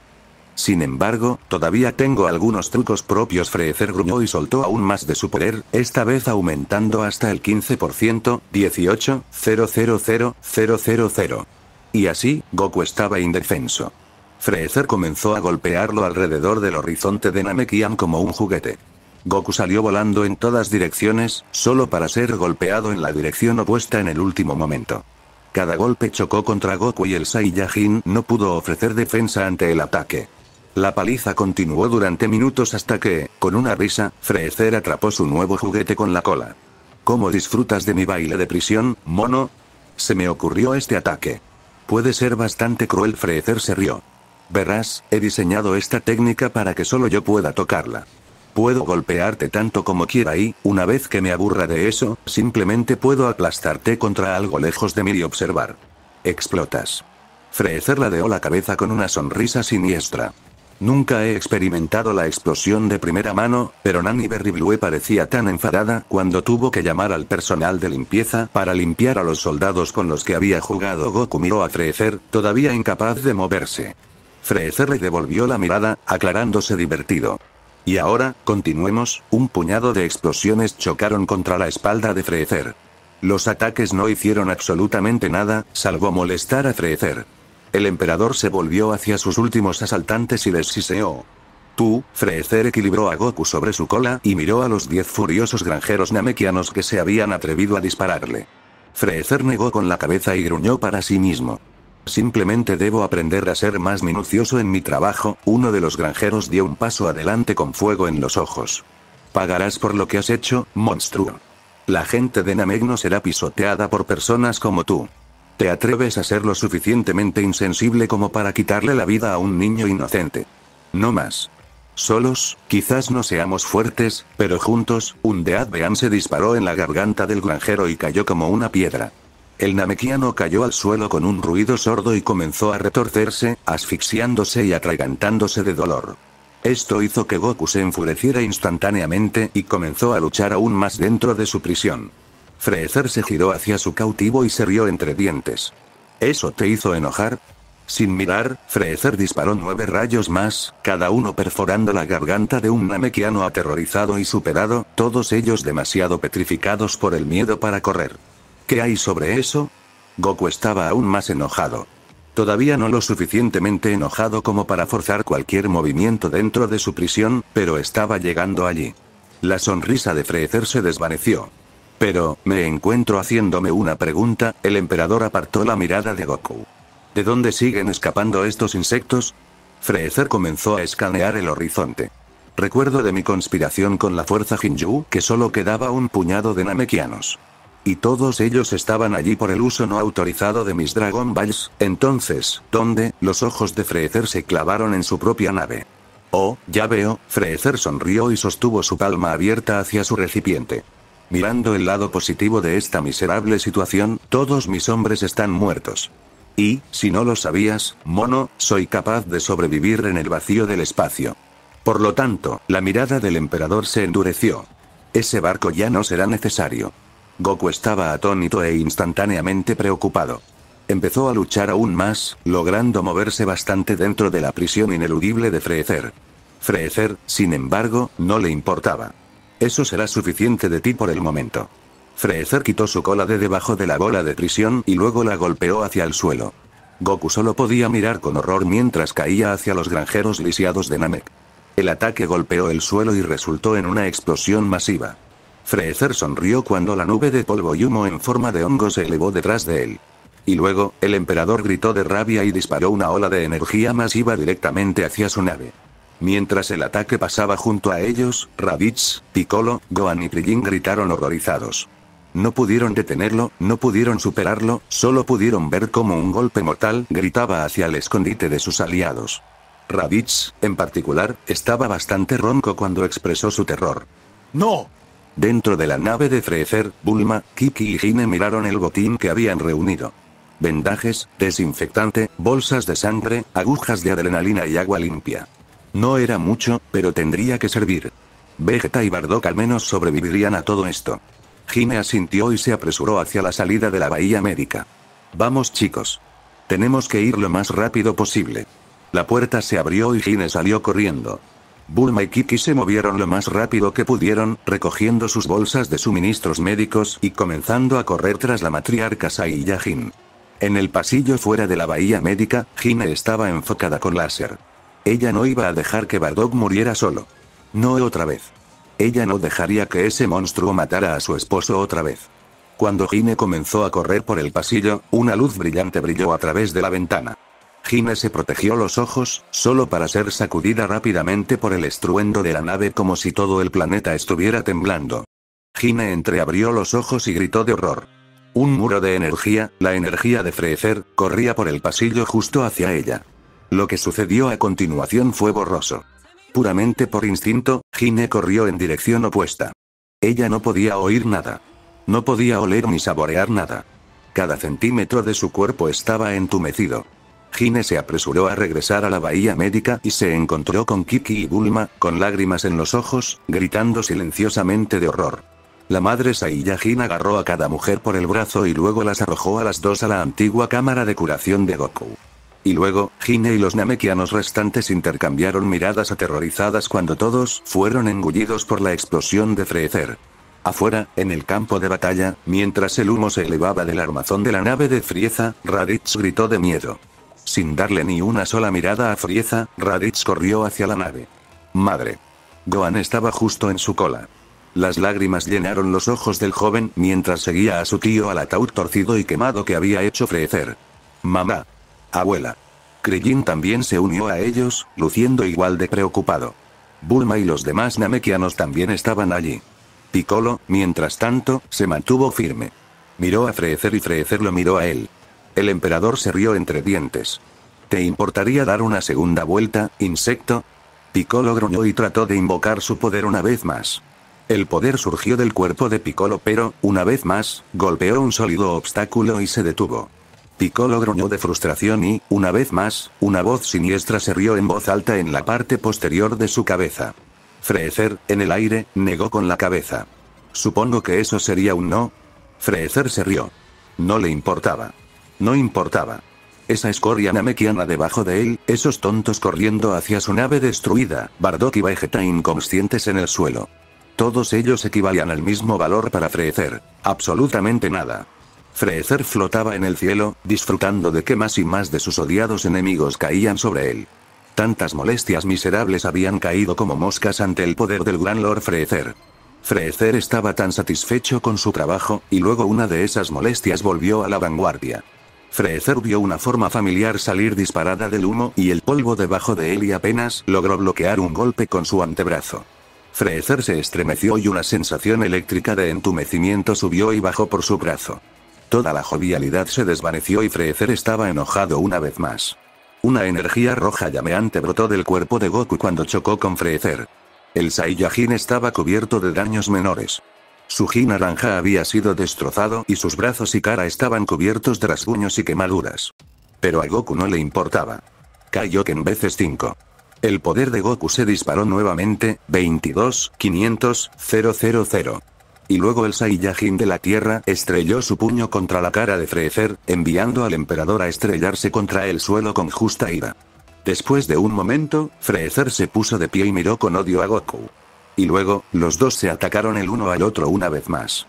Sin embargo, todavía tengo algunos trucos propios. Freezer gruñó y soltó aún más de su poder, esta vez aumentando hasta el 15%, 18, Y así, Goku estaba indefenso. Freezer comenzó a golpearlo alrededor del horizonte de Namekian como un juguete. Goku salió volando en todas direcciones, solo para ser golpeado en la dirección opuesta en el último momento. Cada golpe chocó contra Goku y el Saiyajin no pudo ofrecer defensa ante el ataque. La paliza continuó durante minutos hasta que, con una risa, Freecer atrapó su nuevo juguete con la cola. ¿Cómo disfrutas de mi baile de prisión, mono? Se me ocurrió este ataque. Puede ser bastante cruel, Freecer se rió. Verás, he diseñado esta técnica para que solo yo pueda tocarla. Puedo golpearte tanto como quiera y, una vez que me aburra de eso, simplemente puedo aplastarte contra algo lejos de mí y observar. Explotas. la ladeó la cabeza con una sonrisa siniestra. Nunca he experimentado la explosión de primera mano, pero Nanny Berry Blue parecía tan enfadada cuando tuvo que llamar al personal de limpieza para limpiar a los soldados con los que había jugado Goku miró a Frecer, todavía incapaz de moverse. Freecer le devolvió la mirada, aclarándose divertido. Y ahora, continuemos, un puñado de explosiones chocaron contra la espalda de Freezer. Los ataques no hicieron absolutamente nada, salvo molestar a Freezer. El emperador se volvió hacia sus últimos asaltantes y les siseó. Tú, Freezer equilibró a Goku sobre su cola y miró a los diez furiosos granjeros namekianos que se habían atrevido a dispararle. Freezer negó con la cabeza y gruñó para sí mismo. Simplemente debo aprender a ser más minucioso en mi trabajo, uno de los granjeros dio un paso adelante con fuego en los ojos. Pagarás por lo que has hecho, monstruo. La gente de Namek será pisoteada por personas como tú. ¿Te atreves a ser lo suficientemente insensible como para quitarle la vida a un niño inocente? No más. Solos, quizás no seamos fuertes, pero juntos, un deadbean se disparó en la garganta del granjero y cayó como una piedra. El namequiano cayó al suelo con un ruido sordo y comenzó a retorcerse, asfixiándose y atragantándose de dolor. Esto hizo que Goku se enfureciera instantáneamente y comenzó a luchar aún más dentro de su prisión. Freezer se giró hacia su cautivo y se rió entre dientes. ¿Eso te hizo enojar? Sin mirar, Freezer disparó nueve rayos más, cada uno perforando la garganta de un namequiano aterrorizado y superado, todos ellos demasiado petrificados por el miedo para correr. ¿Qué hay sobre eso? Goku estaba aún más enojado. Todavía no lo suficientemente enojado como para forzar cualquier movimiento dentro de su prisión, pero estaba llegando allí. La sonrisa de Freezer se desvaneció. Pero, me encuentro haciéndome una pregunta, el emperador apartó la mirada de Goku. ¿De dónde siguen escapando estos insectos? Freezer comenzó a escanear el horizonte. Recuerdo de mi conspiración con la fuerza Jinju que solo quedaba un puñado de namekianos. Y todos ellos estaban allí por el uso no autorizado de mis Dragon Balls, entonces, ¿dónde? Los ojos de Frezer se clavaron en su propia nave. Oh, ya veo, Frezer sonrió y sostuvo su palma abierta hacia su recipiente. Mirando el lado positivo de esta miserable situación, todos mis hombres están muertos. Y, si no lo sabías, mono, soy capaz de sobrevivir en el vacío del espacio. Por lo tanto, la mirada del emperador se endureció. Ese barco ya no será necesario. Goku estaba atónito e instantáneamente preocupado. Empezó a luchar aún más, logrando moverse bastante dentro de la prisión ineludible de Freezer. Freezer, sin embargo, no le importaba. Eso será suficiente de ti por el momento. Freezer quitó su cola de debajo de la bola de prisión y luego la golpeó hacia el suelo. Goku solo podía mirar con horror mientras caía hacia los granjeros lisiados de Namek. El ataque golpeó el suelo y resultó en una explosión masiva. Freezer sonrió cuando la nube de polvo y humo en forma de hongo se elevó detrás de él. Y luego, el emperador gritó de rabia y disparó una ola de energía masiva directamente hacia su nave. Mientras el ataque pasaba junto a ellos, Raditz, Piccolo, Gohan y Krillin gritaron horrorizados. No pudieron detenerlo, no pudieron superarlo, solo pudieron ver cómo un golpe mortal gritaba hacia el escondite de sus aliados. Raditz, en particular, estaba bastante ronco cuando expresó su terror. ¡No! Dentro de la nave de Freezer, Bulma, Kiki y Hine miraron el botín que habían reunido. Vendajes, desinfectante, bolsas de sangre, agujas de adrenalina y agua limpia. No era mucho, pero tendría que servir. Vegeta y Bardock al menos sobrevivirían a todo esto. Hine asintió y se apresuró hacia la salida de la bahía médica. Vamos chicos. Tenemos que ir lo más rápido posible. La puerta se abrió y Hine salió corriendo. Bulma y Kiki se movieron lo más rápido que pudieron, recogiendo sus bolsas de suministros médicos y comenzando a correr tras la matriarca Sai y En el pasillo fuera de la bahía médica, Hine estaba enfocada con láser. Ella no iba a dejar que Bardock muriera solo. No otra vez. Ella no dejaría que ese monstruo matara a su esposo otra vez. Cuando Hine comenzó a correr por el pasillo, una luz brillante brilló a través de la ventana. Gine se protegió los ojos, solo para ser sacudida rápidamente por el estruendo de la nave como si todo el planeta estuviera temblando. Gine entreabrió los ojos y gritó de horror. Un muro de energía, la energía de frecer, corría por el pasillo justo hacia ella. Lo que sucedió a continuación fue borroso. Puramente por instinto, Gine corrió en dirección opuesta. Ella no podía oír nada. No podía oler ni saborear nada. Cada centímetro de su cuerpo estaba entumecido. Gine se apresuró a regresar a la bahía médica y se encontró con Kiki y Bulma, con lágrimas en los ojos, gritando silenciosamente de horror. La madre Saiyajin agarró a cada mujer por el brazo y luego las arrojó a las dos a la antigua cámara de curación de Goku. Y luego, Gine y los Namekianos restantes intercambiaron miradas aterrorizadas cuando todos fueron engullidos por la explosión de Freezer. Afuera, en el campo de batalla, mientras el humo se elevaba del armazón de la nave de Frieza, Raditz gritó de miedo. Sin darle ni una sola mirada a Frieza, Raditz corrió hacia la nave. Madre. Gohan estaba justo en su cola. Las lágrimas llenaron los ojos del joven mientras seguía a su tío al ataúd torcido y quemado que había hecho frecer. Mamá. Abuela. Krillin también se unió a ellos, luciendo igual de preocupado. Bulma y los demás Namekianos también estaban allí. Piccolo, mientras tanto, se mantuvo firme. Miró a Freezer y Freezer lo miró a él. El emperador se rió entre dientes. ¿Te importaría dar una segunda vuelta, insecto? Piccolo gruñó y trató de invocar su poder una vez más. El poder surgió del cuerpo de Piccolo pero, una vez más, golpeó un sólido obstáculo y se detuvo. Piccolo gruñó de frustración y, una vez más, una voz siniestra se rió en voz alta en la parte posterior de su cabeza. Frecer, en el aire, negó con la cabeza. Supongo que eso sería un no. Frecer se rió. No le importaba. No importaba. Esa escoria namekiana debajo de él, esos tontos corriendo hacia su nave destruida, Bardock y Vegeta inconscientes en el suelo. Todos ellos equivalían al mismo valor para Freezer. Absolutamente nada. Freezer flotaba en el cielo, disfrutando de que más y más de sus odiados enemigos caían sobre él. Tantas molestias miserables habían caído como moscas ante el poder del Gran Lord Freezer. Freezer estaba tan satisfecho con su trabajo, y luego una de esas molestias volvió a la vanguardia. Freezer vio una forma familiar salir disparada del humo y el polvo debajo de él y apenas logró bloquear un golpe con su antebrazo. Freecer se estremeció y una sensación eléctrica de entumecimiento subió y bajó por su brazo. Toda la jovialidad se desvaneció y Freezer estaba enojado una vez más. Una energía roja llameante brotó del cuerpo de Goku cuando chocó con Frezer. El Saiyajin estaba cubierto de daños menores. Su ji naranja había sido destrozado y sus brazos y cara estaban cubiertos de rasguños y quemaduras. Pero a Goku no le importaba. Cayó Kaioken veces 5. El poder de Goku se disparó nuevamente, 22, 500, 000. Y luego el Saiyajin de la Tierra estrelló su puño contra la cara de Freezer, enviando al emperador a estrellarse contra el suelo con justa ira. Después de un momento, Freezer se puso de pie y miró con odio a Goku. Y luego, los dos se atacaron el uno al otro una vez más.